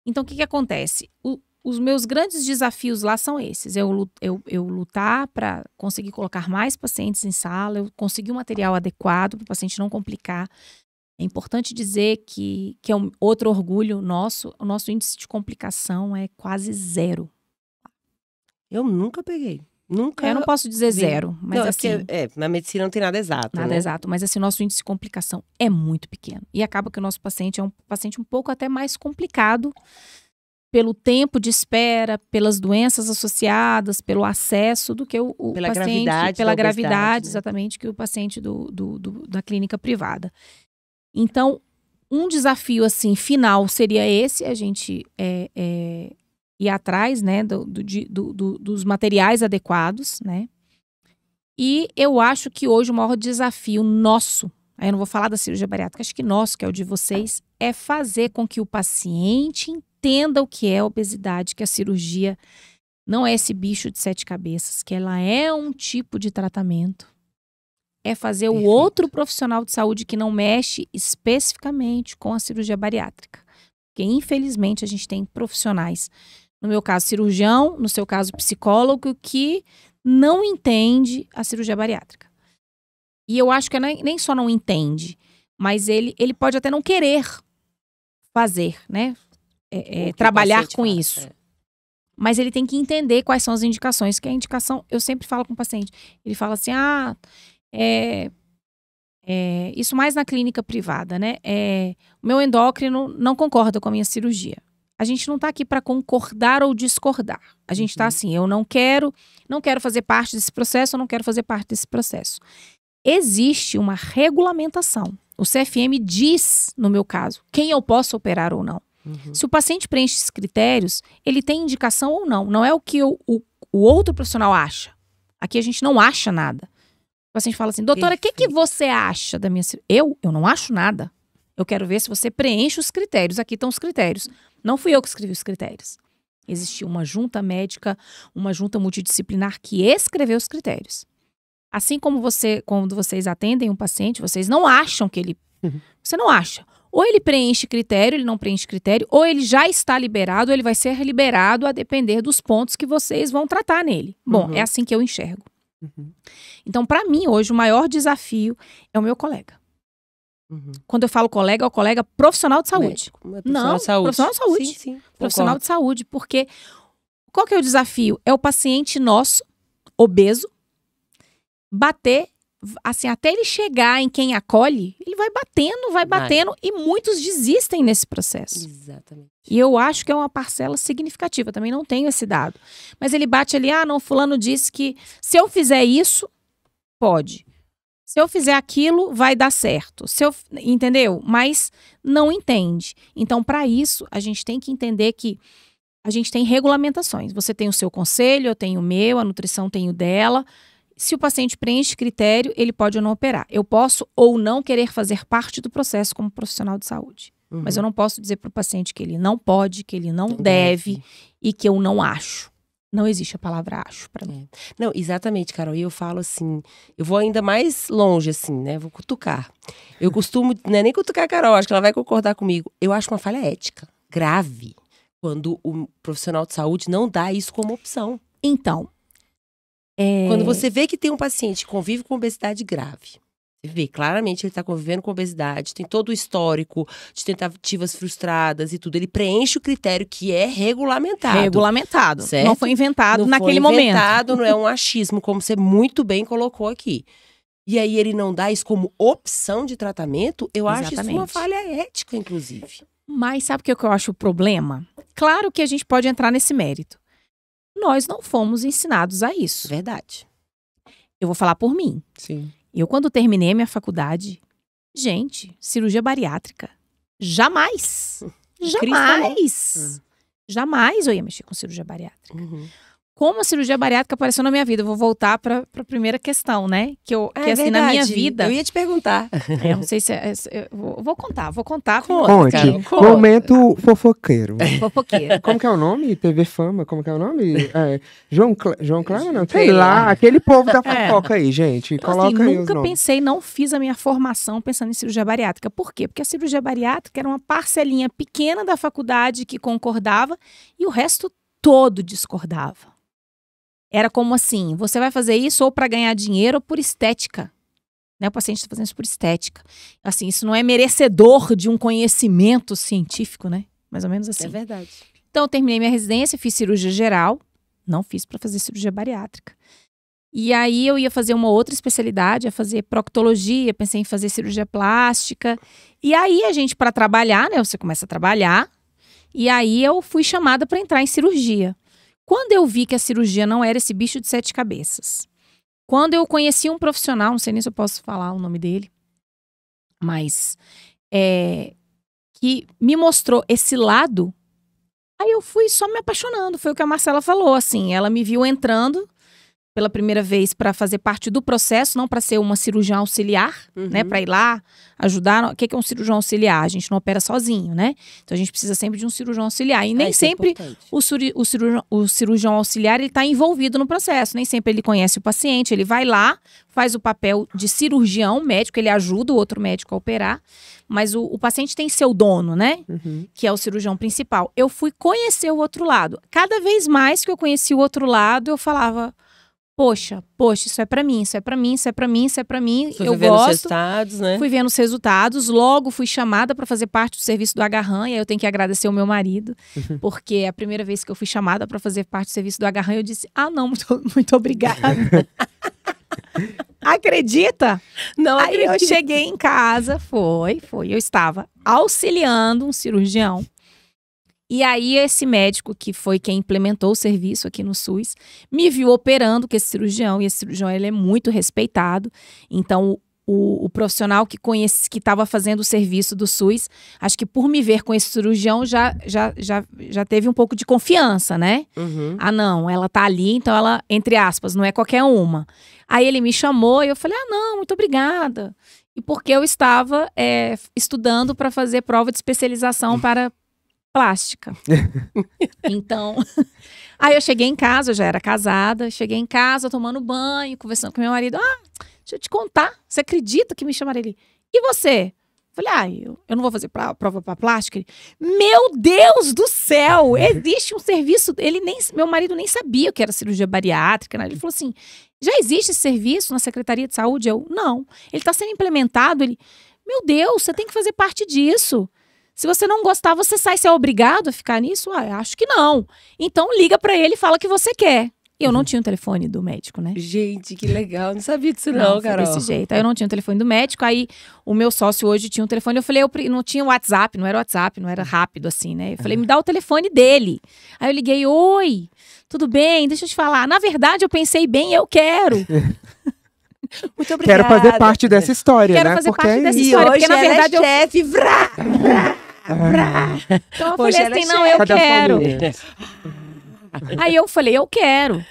Então o que que acontece? O, os meus grandes desafios lá são esses. Eu, eu, eu lutar para conseguir colocar mais pacientes em sala, eu conseguir um material adequado para o paciente não complicar. É importante dizer que, que é um outro orgulho nosso, o nosso índice de complicação é quase zero. Eu nunca peguei. Nunca. Eu não posso dizer vi. zero, mas não, é assim. É, na medicina não tem nada exato. Nada né? exato, mas assim, nosso índice de complicação é muito pequeno. E acaba que o nosso paciente é um paciente um pouco até mais complicado pelo tempo de espera, pelas doenças associadas, pelo acesso do que o, o pela paciente. Gravidade pela gravidade, né? exatamente, que o paciente do, do, do, da clínica privada. Então, um desafio assim final seria esse, a gente é, é, ir atrás né, do, do, do, dos materiais adequados, né? E eu acho que hoje o maior desafio nosso, aí eu não vou falar da cirurgia bariátrica, acho que nosso, que é o de vocês, é fazer com que o paciente entenda o que é obesidade, que a cirurgia não é esse bicho de sete cabeças, que ela é um tipo de tratamento é fazer Perfeito. o outro profissional de saúde que não mexe especificamente com a cirurgia bariátrica. Porque, infelizmente, a gente tem profissionais, no meu caso, cirurgião, no seu caso, psicólogo, que não entende a cirurgia bariátrica. E eu acho que é nem só não entende, mas ele, ele pode até não querer fazer, né? É, é, trabalhar com faz, isso. É. Mas ele tem que entender quais são as indicações, que a indicação, eu sempre falo com o paciente. Ele fala assim: ah, é, é, isso mais na clínica privada, né? É, o meu endócrino não concorda com a minha cirurgia. A gente não está aqui para concordar ou discordar. A gente está uhum. assim, eu não quero, não quero fazer parte desse processo, eu não quero fazer parte desse processo. Existe uma regulamentação. O CFM diz, no meu caso, quem eu posso operar ou não. Uhum. Se o paciente preenche esses critérios, ele tem indicação ou não. Não é o que o, o outro profissional acha. Aqui a gente não acha nada. O tipo paciente assim, fala assim, doutora, o que, que você acha da minha cirurgia? Eu? Eu não acho nada. Eu quero ver se você preenche os critérios. Aqui estão os critérios. Não fui eu que escrevi os critérios. Existiu uma junta médica, uma junta multidisciplinar que escreveu os critérios. Assim como você, quando vocês atendem um paciente, vocês não acham que ele. Uhum. Você não acha. Ou ele preenche critério, ele não preenche critério, ou ele já está liberado, ou ele vai ser liberado a depender dos pontos que vocês vão tratar nele. Bom, é uhum. é assim que eu enxergo. Uhum. Então, para mim, hoje, o maior desafio é o meu colega. Uhum. Quando eu falo colega, é o colega profissional de saúde. Médico, profissional Não, de saúde. profissional de saúde. Sim, sim, profissional concordo. de saúde, porque qual que é o desafio? É o paciente nosso, obeso, bater assim, até ele chegar em quem acolhe, ele vai batendo, vai batendo, vai. e muitos desistem nesse processo. Exatamente. E eu acho que é uma parcela significativa, também não tenho esse dado. Mas ele bate ali, ah, não, fulano disse que se eu fizer isso, pode. Se eu fizer aquilo, vai dar certo. Se eu, entendeu? Mas não entende. Então, para isso, a gente tem que entender que a gente tem regulamentações. Você tem o seu conselho, eu tenho o meu, a nutrição tem o dela se o paciente preenche critério, ele pode ou não operar. Eu posso ou não querer fazer parte do processo como profissional de saúde. Uhum. Mas eu não posso dizer para o paciente que ele não pode, que ele não deve e que eu não acho. Não existe a palavra acho para mim. É. Não, exatamente, Carol. E eu falo assim, eu vou ainda mais longe, assim, né? Vou cutucar. Eu costumo, é nem cutucar a Carol, acho que ela vai concordar comigo. Eu acho uma falha ética grave quando o profissional de saúde não dá isso como opção. Então, é... Quando você vê que tem um paciente que convive com obesidade grave, você vê claramente ele está convivendo com obesidade, tem todo o histórico de tentativas frustradas e tudo. Ele preenche o critério que é regulamentado. Regulamentado. Certo? Não foi inventado não naquele foi inventado, momento. Não é um achismo, como você muito bem colocou aqui. E aí ele não dá isso como opção de tratamento, eu Exatamente. acho isso uma falha ética, inclusive. Mas sabe o que eu acho o problema? Claro que a gente pode entrar nesse mérito. Nós não fomos ensinados a isso. Verdade. Eu vou falar por mim. Sim. Eu, quando terminei a minha faculdade, gente, cirurgia bariátrica. Jamais! Né? Jamais! Hum. Jamais eu ia mexer com cirurgia bariátrica. Uhum como a cirurgia bariátrica apareceu na minha vida. Eu vou voltar para a primeira questão, né? Que, eu, é, que assim, verdade. na minha vida. Eu ia te perguntar. É, eu não sei se. É, é, é eu vou contar, vou contar. Conte. Cara. Conte. Momento fofoqueiro. Fofoqueiro. Como que é o nome? TV Fama, como que é o nome? É, João, Cl João Clara, não? Sei lá, aquele povo da é. fofoca aí, gente. Então, Coloca assim, aí nunca pensei, não fiz a minha formação pensando em cirurgia bariátrica. Por quê? Porque a cirurgia bariátrica era uma parcelinha pequena da faculdade que concordava e o resto todo discordava era como assim: você vai fazer isso ou para ganhar dinheiro ou por estética. Né? O paciente está fazendo isso por estética. Assim, isso não é merecedor de um conhecimento científico, né? Mais ou menos assim. É verdade. Então, eu terminei minha residência, fiz cirurgia geral. Não fiz para fazer cirurgia bariátrica. E aí eu ia fazer uma outra especialidade, ia fazer proctologia, pensei em fazer cirurgia plástica. E aí a gente para trabalhar, né, você começa a trabalhar. E aí eu fui chamada para entrar em cirurgia. Quando eu vi que a cirurgia não era esse bicho de sete cabeças, quando eu conheci um profissional, não sei nem se eu posso falar o nome dele, mas é, que me mostrou esse lado, aí eu fui só me apaixonando. Foi o que a Marcela falou, assim, ela me viu entrando pela primeira vez para fazer parte do processo, não para ser uma cirurgião auxiliar, né, uhum. né? Para ir lá ajudar. O que é um cirurgião auxiliar? A gente não opera sozinho, né? Então a gente precisa sempre de um cirurgião auxiliar. E ah, nem é sempre é o, suri, o, cirurgião, o cirurgião auxiliar está envolvido no processo. Nem sempre ele conhece o paciente, ele vai lá, faz o papel de cirurgião médico, ele ajuda o outro médico a operar, mas o, o paciente tem seu dono, né? Uhum. Que é o cirurgião principal. Eu fui conhecer o outro lado. Cada vez mais que eu conheci o outro lado, eu falava poxa, poxa, isso é para mim, isso é para mim, isso é para mim, isso é para mim, Fui eu gosto. Os resultados, né? Fui vendo os resultados, logo fui chamada para fazer parte do serviço do Agarran, e aí eu tenho que agradecer o meu marido, uhum. porque é a primeira vez que eu fui chamada para fazer parte do serviço do Agarran, eu disse: "Ah, não, muito, muito obrigada". Acredita? Não Aí acredito. eu cheguei em casa, foi, foi. Eu estava auxiliando um cirurgião e aí esse médico que foi quem implementou o serviço aqui no SUS me viu operando com esse cirurgião e esse cirurgião ele é muito respeitado. Então o, o, profissional que conhece que estava fazendo o serviço do SUS, acho que por me ver com esse cirurgião já já, já, já teve um pouco de confiança, né? Uhum. Ah, não, ela tá ali, então ela, entre aspas, não é qualquer uma. Aí ele me chamou e eu falei: ah, não, muito obrigada. E porque eu estava é, estudando para fazer prova de especialização para plástica. então, aí eu cheguei em casa, eu já era casada, cheguei em casa tomando banho, conversando com meu marido. Ah, deixa eu te contar, você acredita que me chamaram ele? E você? Falei, ah, eu, eu não vou fazer pra, prova para plástica. Ele, meu Deus do céu, existe um serviço. Ele nem, meu marido nem sabia que era cirurgia bariátrica. Né? Ele falou assim, já existe esse serviço na Secretaria de Saúde? Eu, não. Ele está sendo implementado. Ele, meu Deus, você tem que fazer parte disso. Se você não gostar, você sai, você é obrigado a ficar nisso? Ah, acho que não. Então liga para ele e fala que você quer. E eu não uhum. tinha o telefone do médico, né? Gente, que legal. Não sabia disso não, não Carol. desse jeito. Aí eu não tinha o telefone do médico. Aí o meu sócio hoje tinha o um telefone. Eu falei, eu não tinha o WhatsApp, não era WhatsApp, não era rápido assim, né? Eu falei, me dá o telefone dele. Aí eu liguei, oi, tudo bem? Deixa eu te falar. Na verdade, eu pensei bem, eu quero. Muito obrigada. Quero fazer parte dessa história, Quero né? fazer porque parte é dessa história, porque na é verdade é eu... chefe, vrá, vrá, vrá. Então eu Hoje falei é assim, não, eu quero. Aí eu falei, eu quero.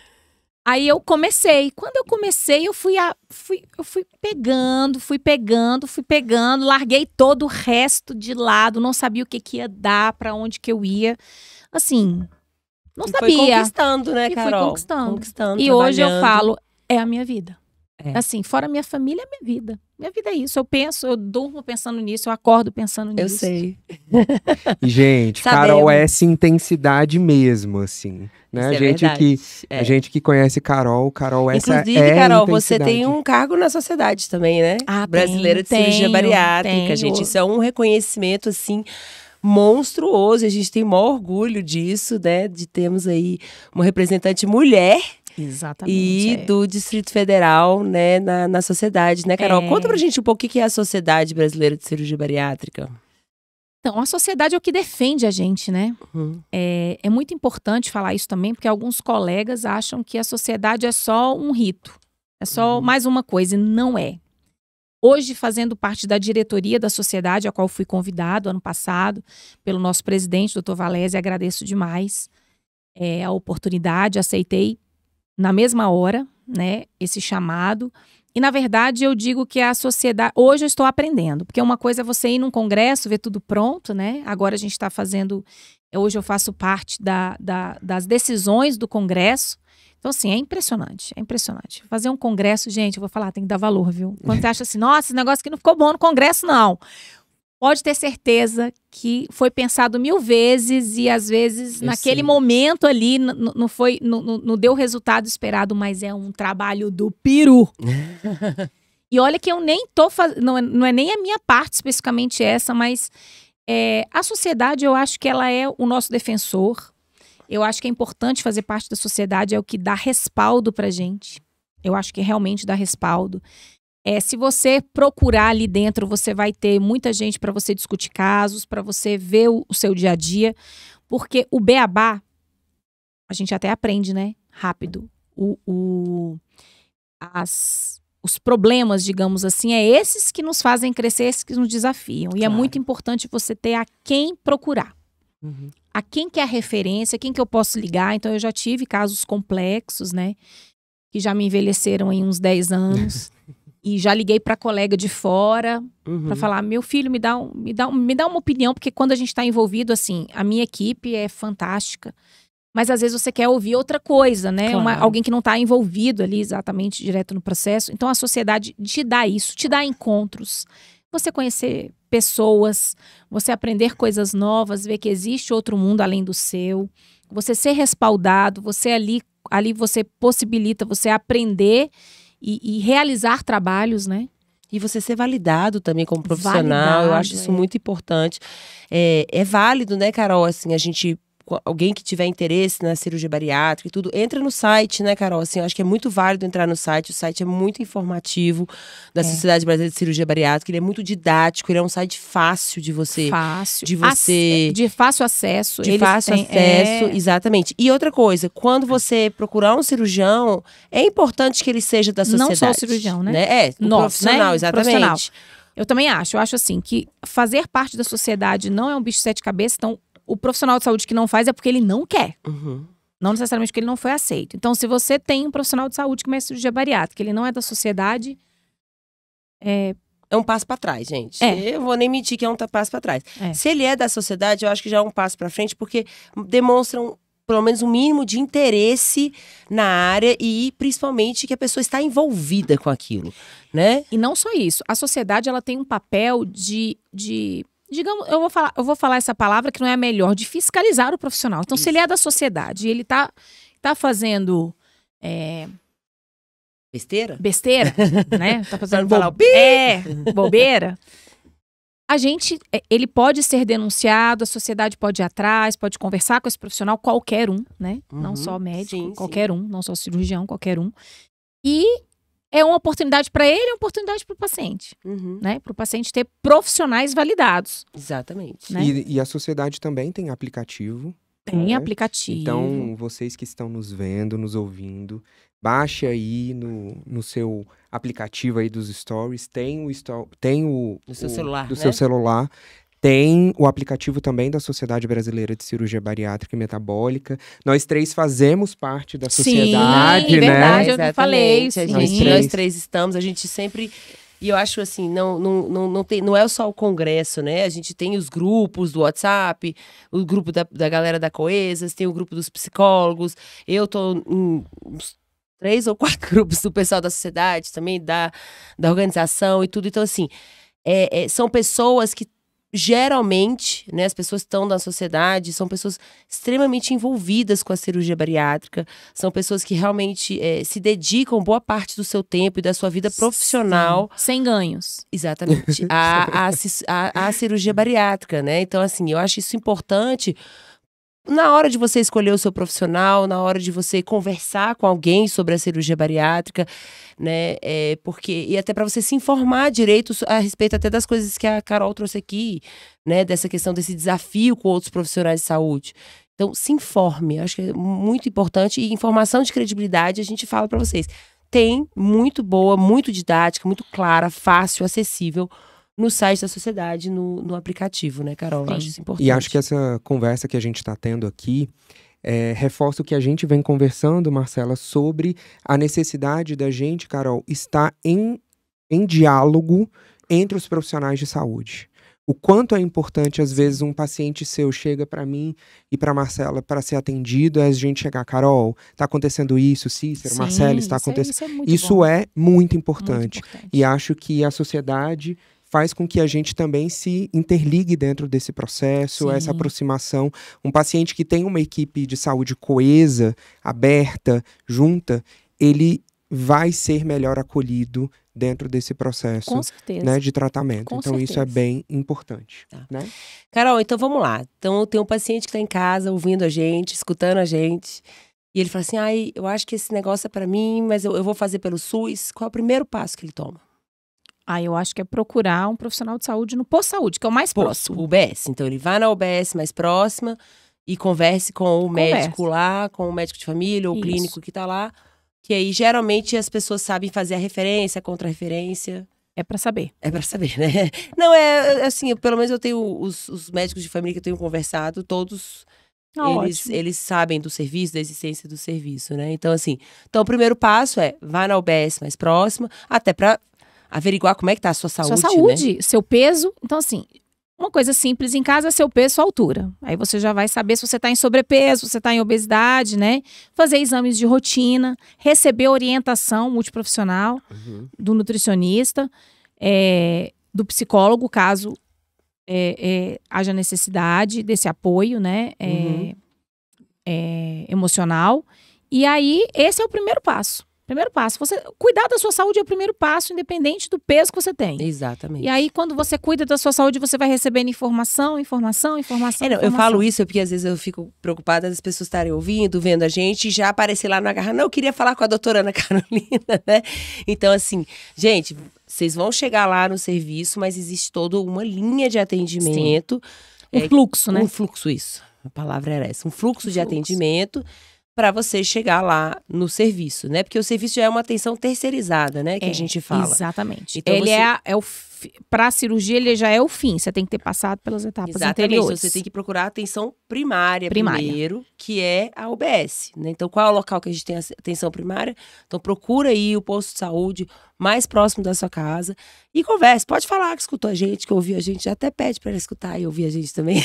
Aí eu comecei. Quando eu comecei, eu fui, a, fui, eu fui pegando, fui pegando, fui pegando, larguei todo o resto de lado, não sabia o que, que ia dar, para onde que eu ia. Assim, não e sabia. Foi conquistando, né, e Carol? Fui conquistando. conquistando e hoje eu falo, é a minha vida. É. Assim, fora minha família, minha vida. Minha vida é isso. Eu penso, eu durmo pensando nisso, eu acordo pensando nisso. Eu sei. gente, Carol é essa intensidade mesmo, assim. Né? Isso a, é gente é que, é. a gente que conhece Carol, Carol essa Inclusive, é Carol, você tem um cargo na sociedade também, né? Ah, Brasileira de tenho, cirurgia bariátrica, tenho. gente. Isso é um reconhecimento, assim, monstruoso. A gente tem maior orgulho disso, né? De termos aí uma representante mulher Exatamente. E é. do Distrito Federal, né, na, na sociedade, né, Carol? É. Conta pra gente um pouco o que é a Sociedade Brasileira de Cirurgia Bariátrica. Então, a sociedade é o que defende a gente, né? Uhum. É, é muito importante falar isso também, porque alguns colegas acham que a sociedade é só um rito, é só uhum. mais uma coisa, e não é. Hoje, fazendo parte da diretoria da sociedade, a qual fui convidado ano passado pelo nosso presidente, doutor Valese, agradeço demais é, a oportunidade, aceitei na mesma hora, né, esse chamado. E na verdade eu digo que a sociedade, hoje eu estou aprendendo, porque uma coisa é você ir num congresso, ver tudo pronto, né? Agora a gente está fazendo, hoje eu faço parte da, da, das decisões do congresso, então, assim, é impressionante, é impressionante. Fazer um congresso, gente, eu vou falar, tem que dar valor, viu? Quando você acha assim, nossa, esse negócio aqui não ficou bom no congresso, não pode ter certeza que foi pensado mil vezes e às vezes Eu naquele momento ali não foi, não deu o resultado esperado, mas é um trabalho do peru. E olha que eu nem tô fazendo, não, é, não é nem a minha parte especificamente essa, mas é, a sociedade eu acho que ela é o nosso defensor. Eu acho que é importante fazer parte da sociedade, é o que dá respaldo pra gente. Eu acho que realmente dá respaldo. É, se você procurar ali dentro, você vai ter muita gente para você discutir casos, para você ver o, o seu dia a dia, porque o beabá, a gente até aprende, né? Rápido. O, o, as, os problemas, digamos assim, é esses que nos fazem crescer, esses que nos desafiam. E é claro. é muito importante você ter a quem procurar. Uhum. A quem que é a referência, quem que eu posso ligar. Então, eu já tive casos complexos, né? Que já me envelheceram em uns 10 anos. e já liguei para colega de fora uhum. para falar meu filho me dá um, me dá um, me dá uma opinião porque quando a gente está envolvido assim a minha equipe é fantástica mas às vezes você quer ouvir outra coisa né claro. uma, alguém que não está envolvido ali exatamente direto no processo então a sociedade te dá isso te dá encontros você conhecer pessoas você aprender coisas novas ver que existe outro mundo além do seu você ser respaldado você ali ali você possibilita você aprender e, e realizar trabalhos, né? E você ser validado também como profissional, validado, eu acho isso é. muito importante. É, é válido, né, Carol? Assim, a gente alguém que tiver interesse na cirurgia bariátrica e tudo, entra no site, né, Carol? Assim, eu acho que é muito válido entrar no site. O site é muito informativo da é. Sociedade Brasileira de Cirurgia Bariátrica. Ele é muito didático, ele é um site fácil de você. Fácil. De você. Ac de fácil acesso. De fácil têm, acesso, é... exatamente. E outra coisa, quando você procurar um cirurgião, é importante que ele seja da sociedade. Não só o cirurgião, né? né? É, Nosso, né? profissional, né? exatamente. Profissional. Eu também acho. Eu acho assim que fazer parte da sociedade não é um bicho de sete cabeças. Então, o profissional de saúde que não faz é porque ele não quer. Uhum. Não necessariamente porque ele não foi aceito. Então, se você tem um profissional de saúde que mestre cirurgia bariátrica, ele não é da sociedade. É, é um passo para trás, gente. É. Eu vou nem mentir que é um passo para trás. É. Se ele é da sociedade, eu acho que já é um passo para frente, porque demonstram pelo menos um mínimo de interesse na área e principalmente que a pessoa está envolvida com aquilo, né? E não só isso, a sociedade ela tem um papel de, de digamos, eu vou falar, eu vou falar essa palavra que não é a melhor, de fiscalizar o profissional. Então, Isso. se ele é da sociedade e ele está tá fazendo. É... Besteira? Besteira, né? Tá fazendo bo... falar, é, bobeira. A gente, é, ele pode ser denunciado, a sociedade pode ir atrás, pode conversar com esse profissional, qualquer um, né? Uhum, não só médico, sim, qualquer sim. um, não só cirurgião, qualquer um. E é uma oportunidade para ele e é uma oportunidade para o paciente. Uhum. Né? Para o paciente ter profissionais validados. Exatamente. Né? E, e, a sociedade também tem aplicativo. Tem né? aplicativo. Então, vocês que estão nos vendo, nos ouvindo, baixe aí no, no seu aplicativo aí dos stories, tem o, tem o, do seu o, celular, do né? seu celular, tem o aplicativo também da Sociedade Brasileira de Cirurgia Bariátrica e Metabólica. Nós três fazemos parte da sociedade, sim, é né? Verdade, eu falei. Sim. Nós, três. Nós três estamos, a gente sempre e eu acho assim, não, não, não, não, tem, não é só o Congresso, né? A gente tem os grupos do WhatsApp, o grupo da, da galera da Coesas, tem o grupo dos psicólogos. Eu tô em uns três ou quatro grupos do pessoal da sociedade também, da, da organização e tudo. Então, assim, é, é, são pessoas que geralmente, né, as pessoas estão na sociedade, são pessoas extremamente envolvidas com a cirurgia bariátrica, são pessoas que realmente é, se dedicam boa parte do seu tempo e da sua vida profissional. Sim. Sem ganhos. Exatamente. a, a, a, a cirurgia bariátrica, né? Então, assim, eu acho isso importante na hora de você escolher o seu profissional, na hora de você conversar com alguém sobre a cirurgia bariátrica, né? É, porque e até para você se informar direito a respeito até das coisas que a Carol trouxe aqui, né? Dessa questão desse desafio com outros profissionais de saúde. Então se informe, acho que é muito importante e informação de credibilidade a gente fala para vocês. Tem muito boa, muito didática, muito clara, fácil, acessível no site da sociedade, no, no aplicativo, né, Carol? Sim. acho isso importante. E acho que essa conversa que a gente está tendo aqui. É, reforça o que a gente vem conversando, Marcela, sobre a necessidade da gente, Carol, estar em, em diálogo entre os profissionais de saúde o quanto é importante, às vezes, um paciente seu chega para mim e para Marcela para ser atendido, é a gente chegar, Carol, está acontecendo isso, Cícero, Marcela, está acontecendo. Isso, é, isso, é, muito, isso é muito, importante. E acho que a sociedade faz com que a gente também se interligue dentro desse processo, Sim. essa aproximação. Um paciente que tem uma equipe de saúde coesa, aberta, junta, ele vai ser melhor acolhido dentro desse processo né, de tratamento. Com então, certeza. isso é bem importante. Tá. Né? Carol, então vamos lá. Então, tem um paciente que está em casa ouvindo a gente, escutando a gente. E ele fala assim: ai, eu acho que esse negócio é para mim, mas eu, eu vou fazer pelo SUS. Qual é o primeiro passo que ele toma? Ah, eu acho que é procurar um profissional de saúde no posto saúde, que é o mais posto, próximo. UBS. Então ele vai na UBS mais próxima e converse com o Conversa. médico lá, com o médico de família ou o clínico que tá lá. Que aí geralmente as pessoas sabem fazer a referência, a contra-referência. É para saber. É para saber, né? Não, é, é assim, pelo menos eu tenho os, os médicos de família que eu tenho conversado, todos ah, eles, eles sabem do serviço, da existência do serviço, né? Então, assim, então o primeiro passo é vá na UBS mais próxima, até para averiguar como é que tá a sua saúde. Sua saúde, né? seu peso. Então, assim, uma coisa simples em casa é seu peso, sua altura. Aí você já vai saber se você está em sobrepeso, se você está em obesidade, né? Fazer exames de rotina, receber orientação multiprofissional uhum. do nutricionista, é, do psicólogo, caso é, é, haja necessidade desse apoio, né? É, uhum. É, emocional. E aí, esse é o primeiro passo. Primeiro passo, você cuidar da sua saúde é o primeiro passo, independente do peso que você tem. Exatamente. E aí, quando você cuida da sua saúde, você vai recebendo informação, informação, informação. É, não, informação. Eu falo isso porque às vezes eu fico preocupada das pessoas estarem ouvindo, vendo a gente, já aparecer lá na garra. Não, eu queria falar com a doutora Ana Carolina, né? Então, assim, gente, vocês vão chegar lá no serviço, mas existe toda uma linha de atendimento. Sim. Um é, fluxo, né? Um fluxo, isso. A palavra era essa. Um fluxo, um fluxo. de atendimento para você chegar lá no serviço, né? Porque o serviço já é uma atenção terceirizada, né? Que é, a gente fala. Exatamente. Então, ele você... é, é o para a cirurgia ele já é o fim. Você tem que ter passado pelas etapas Exatamente. Então anteriores. Você tem que procurar a atenção primária, primária. primeiro, que é a UBS. Né? Então, qual é o local que a gente tem a atenção primária? Então, procura aí o posto de saúde mais próximo da sua casa e converse. Pode falar que escutou a gente, que ouviu a gente. Já até pede para ela escutar e ouvir a gente também.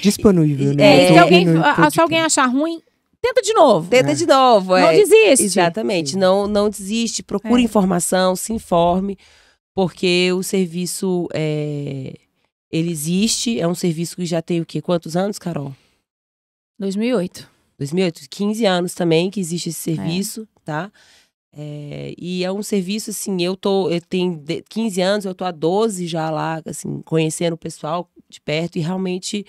Disponível, né? É, se é, alguém, é, é, se alguém achar ruim, tenta de novo. Tenta é. de novo, é. Não desiste. Exatamente, não, não desiste, procure é. informação, se informe, porque o serviço, é, ele existe, é um serviço que já tem o quê? Quantos anos, Carol? 2008. 2008, 15 anos também que existe esse é. serviço, tá? É, e é um serviço, assim, eu tô, eu tenho 15 anos, eu tô há 12 já lá, assim, conhecendo o pessoal de perto e realmente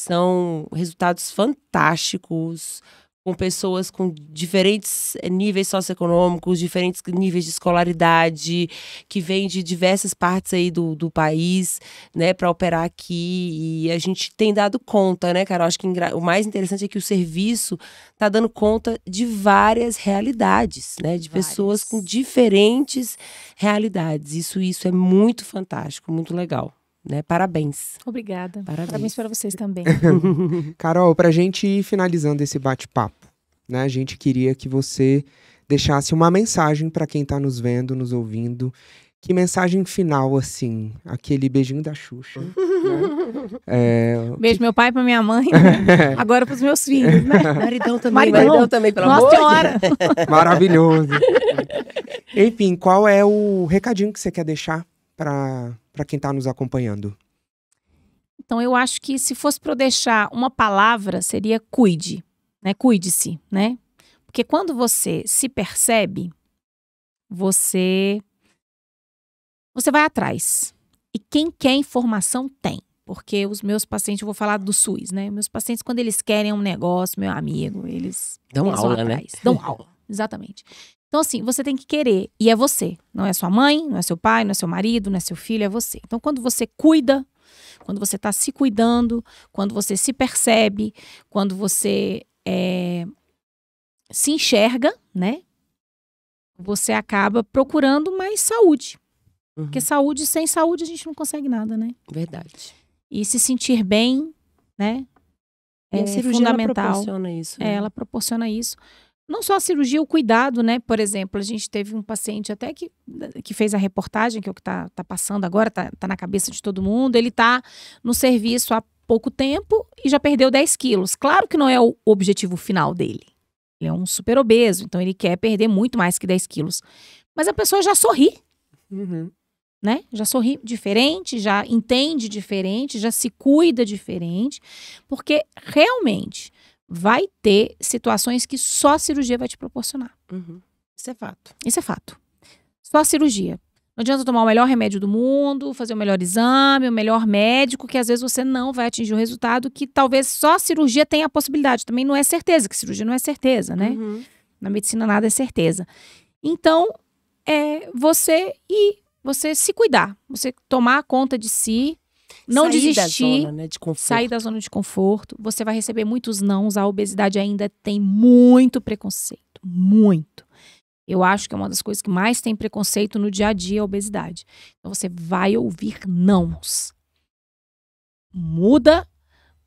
são resultados fantásticos, com pessoas com diferentes eh, níveis socioeconômicos, diferentes níveis de escolaridade, que vêm de diversas partes aí do, do país, né, para operar aqui. E a gente tem dado conta, né, cara? Eu acho que o mais interessante é que o serviço está dando conta de várias realidades, né, de várias. pessoas com diferentes realidades. Isso, isso é muito fantástico, muito legal. Né? Parabéns. Obrigada. Parabéns, para vocês também. Carol, para a gente ir finalizando esse bate-papo, né? a gente queria que você deixasse uma mensagem para quem está nos vendo, nos ouvindo. Que mensagem final, assim, aquele beijinho da Xuxa. Né? É... Beijo que... meu pai para minha mãe, né? agora para os meus filhos. Né? Maridão também. Maridão, Maridão também, pelo Nossa amor Maravilhoso. Enfim, qual é o recadinho que você quer deixar para quem está nos acompanhando? Então, eu acho que se fosse para eu deixar uma palavra, seria cuide, né? Cuide-se, né? Porque quando você se percebe, você você vai atrás. E quem quer informação tem. Porque os meus pacientes, eu vou falar do SUS, né? Meus pacientes, quando eles querem um negócio, meu amigo, eles. Dão eles aula, né? Dão aula, exatamente. Então, assim, você tem que querer. E é você. Não é sua mãe, não é seu pai, não é seu marido, não é seu filho, é você. Então, quando você cuida, quando você está se cuidando, quando você se percebe, quando você é, se enxerga, né? Você acaba procurando mais saúde. Uhum. Porque saúde, sem saúde, a gente não consegue nada, né? Verdade. E se sentir bem, né? E é a cirurgia fundamental. É, né? Ela proporciona isso. Né? É, ela proporciona isso não só a cirurgia, o cuidado, né? Por exemplo, a gente teve um paciente até que, que fez a reportagem, que é o que está tá passando agora, está tá na cabeça de todo mundo. Ele está no serviço há pouco tempo e já perdeu 10 quilos. Claro que não é o objetivo final dele. Ele é um super obeso, então ele quer perder muito mais que 10 quilos. Mas a pessoa já sorri. Uhum. Né? Já sorri diferente, já entende diferente, já se cuida diferente, porque realmente vai ter situações que só a cirurgia vai te proporcionar. Uhum. Isso é fato. Isso é fato. Só a cirurgia. Não adianta tomar o melhor remédio do mundo, fazer o melhor exame, o melhor médico, que às vezes você não vai atingir o resultado que talvez só a cirurgia tenha a possibilidade. Também não é certeza, que cirurgia não é certeza, né? Uhum. Na medicina nada é certeza. Então, é você e você se cuidar, você tomar conta de si, não sair desistir, da zona, né, de conforto. sair da zona de conforto. Você vai receber muitos nãos. A obesidade ainda tem muito preconceito, muito. Eu acho que é uma das coisas que mais tem preconceito no dia a dia a obesidade. Então você vai ouvir nãos. Muda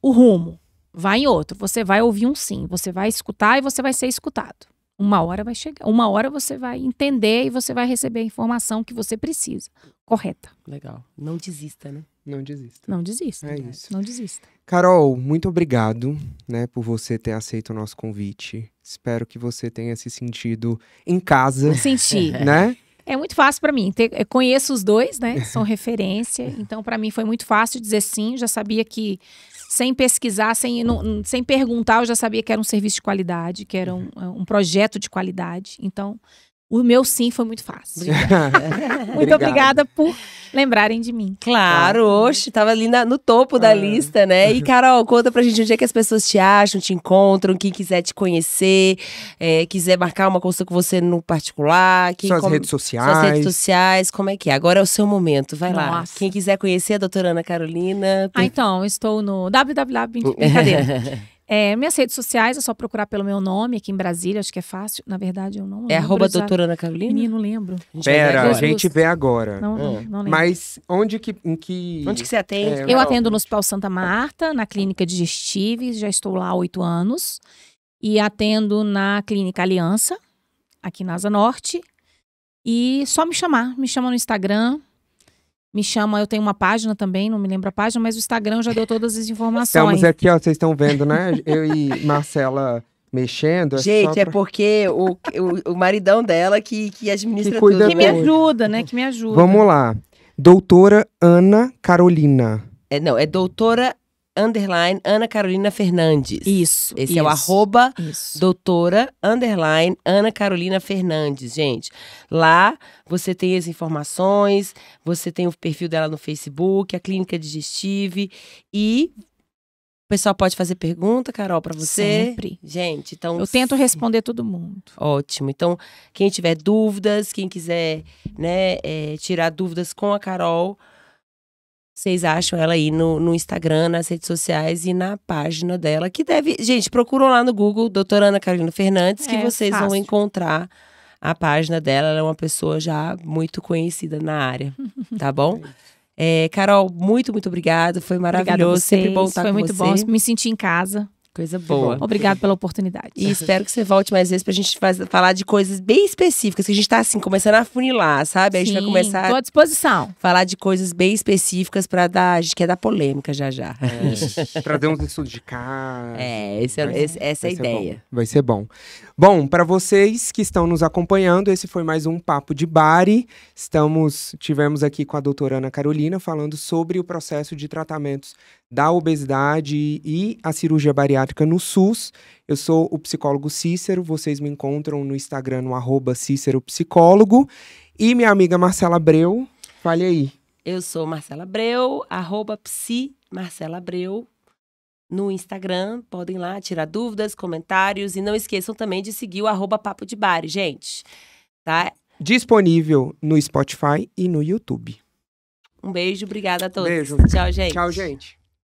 o rumo, vai em outro. Você vai ouvir um sim, você vai escutar e você vai ser escutado. Uma hora vai chegar, uma hora você vai entender e você vai receber a informação que você precisa. Correta. Legal. Não desista, né? Não desista. Não desista. É né? isso. Não desista. Carol, muito obrigado, né, por você ter aceito o nosso convite. Espero que você tenha se sentido em casa. Senti. Né? É muito fácil para mim. Eu conheço os dois, né? São referência. Então, para mim foi muito fácil dizer sim. Já sabia que sem pesquisar, sem, não, hum, sem perguntar, eu já sabia que era um serviço de qualidade, que era um, é, um projeto de qualidade. Então, o meu sim foi muito fácil. muito obrigada. por lembrarem de mim. Claro, oxe, tava ali na, no topo ah. da lista, né? E Carol, conta pra gente onde é que as pessoas te acham, te encontram, quem quiser te conhecer, é, quiser marcar uma consulta com você no particular. Quem, suas como, redes sociais. Suas redes sociais, como é que é? Agora é o seu momento, vai Nossa. lá. Quem quiser conhecer a doutora Ana Carolina. Ah, então, estou no www. Brincadeira. É, minhas redes sociais é só procurar pelo meu nome aqui em Brasília, acho que é fácil. Na verdade, eu não é lembro. É arroba já. doutora Ana Carolina? Menino, lembro. Pera, a gente vê agora. Não, não, hum. não Mas onde que, em que... Onde que você atende? É, eu atendo no Hospital Santa Marta, na clínica Digestive já estou lá há oito anos. E atendo na clínica Aliança, aqui na Asa Norte. E só me chamar, me chama no Instagram, me chama, eu tenho uma página também, não me lembro a página, mas o Instagram já deu todas as informações. Estamos aqui, ó, vocês estão vendo, né? Eu e Marcela mexendo. É Gente, é pra... é porque o, o, o, maridão dela que, que administra que tudo. Que me ajuda, né? Que me ajuda. Vamos lá. Doutora Ana Carolina. É, não, é doutora underline Ana Carolina Fernandes. Isso. Esse isso, é o arroba isso. doutora underline Ana Carolina Fernandes, gente. Lá você tem as informações, você tem o perfil dela no Facebook, a clínica digestive e o pessoal pode fazer pergunta, Carol, para você? Sempre. Gente, então. Eu tento responder todo mundo. Ótimo. Então, quem tiver dúvidas, quem quiser né, é, tirar dúvidas com a Carol, vocês acham ela aí no, no Instagram, nas redes sociais e na página dela, que deve. Gente, procuram lá no Google, doutora Ana Carolina Fernandes, que é, vocês fácil. vão encontrar a página dela. Ela é uma pessoa já muito conhecida na área, tá bom? É, Carol, muito, muito obrigado. Foi maravilhoso. Sempre bom estar Foi com muito você. bom. Me senti em casa. Coisa boa. Obrigado pela oportunidade. E espero que você volte mais vezes pra gente faz, falar de coisas bem específicas, que a gente tá assim, começando a funilar, sabe? Sim, a gente vai começar. Tô à disposição. Falar de coisas bem específicas pra dar. A gente quer dar polêmica já já. É. dar uns estudos de casa. É, esse, é vai, esse, essa é a ideia. Bom. Vai ser bom. Bom, pra vocês que estão nos acompanhando, esse foi mais um Papo de Bari. Estamos, tivemos aqui com a doutora Ana Carolina falando sobre o processo de tratamentos da obesidade e a cirurgia bariátrica no SUS. Eu sou o psicólogo Cícero, vocês me encontram no Instagram no arroba Cícero Psicólogo. E minha amiga Marcela Abreu, fale aí. Eu sou Marcela Abreu, arroba psi Marcela Abreu no Instagram. Podem lá tirar dúvidas, comentários e não esqueçam também de seguir o arroba Papo de Bar, gente. Tá? Disponível no Spotify e no YouTube. Um beijo, obrigada a todos. Beijo. Tchau, gente. Tchau, gente.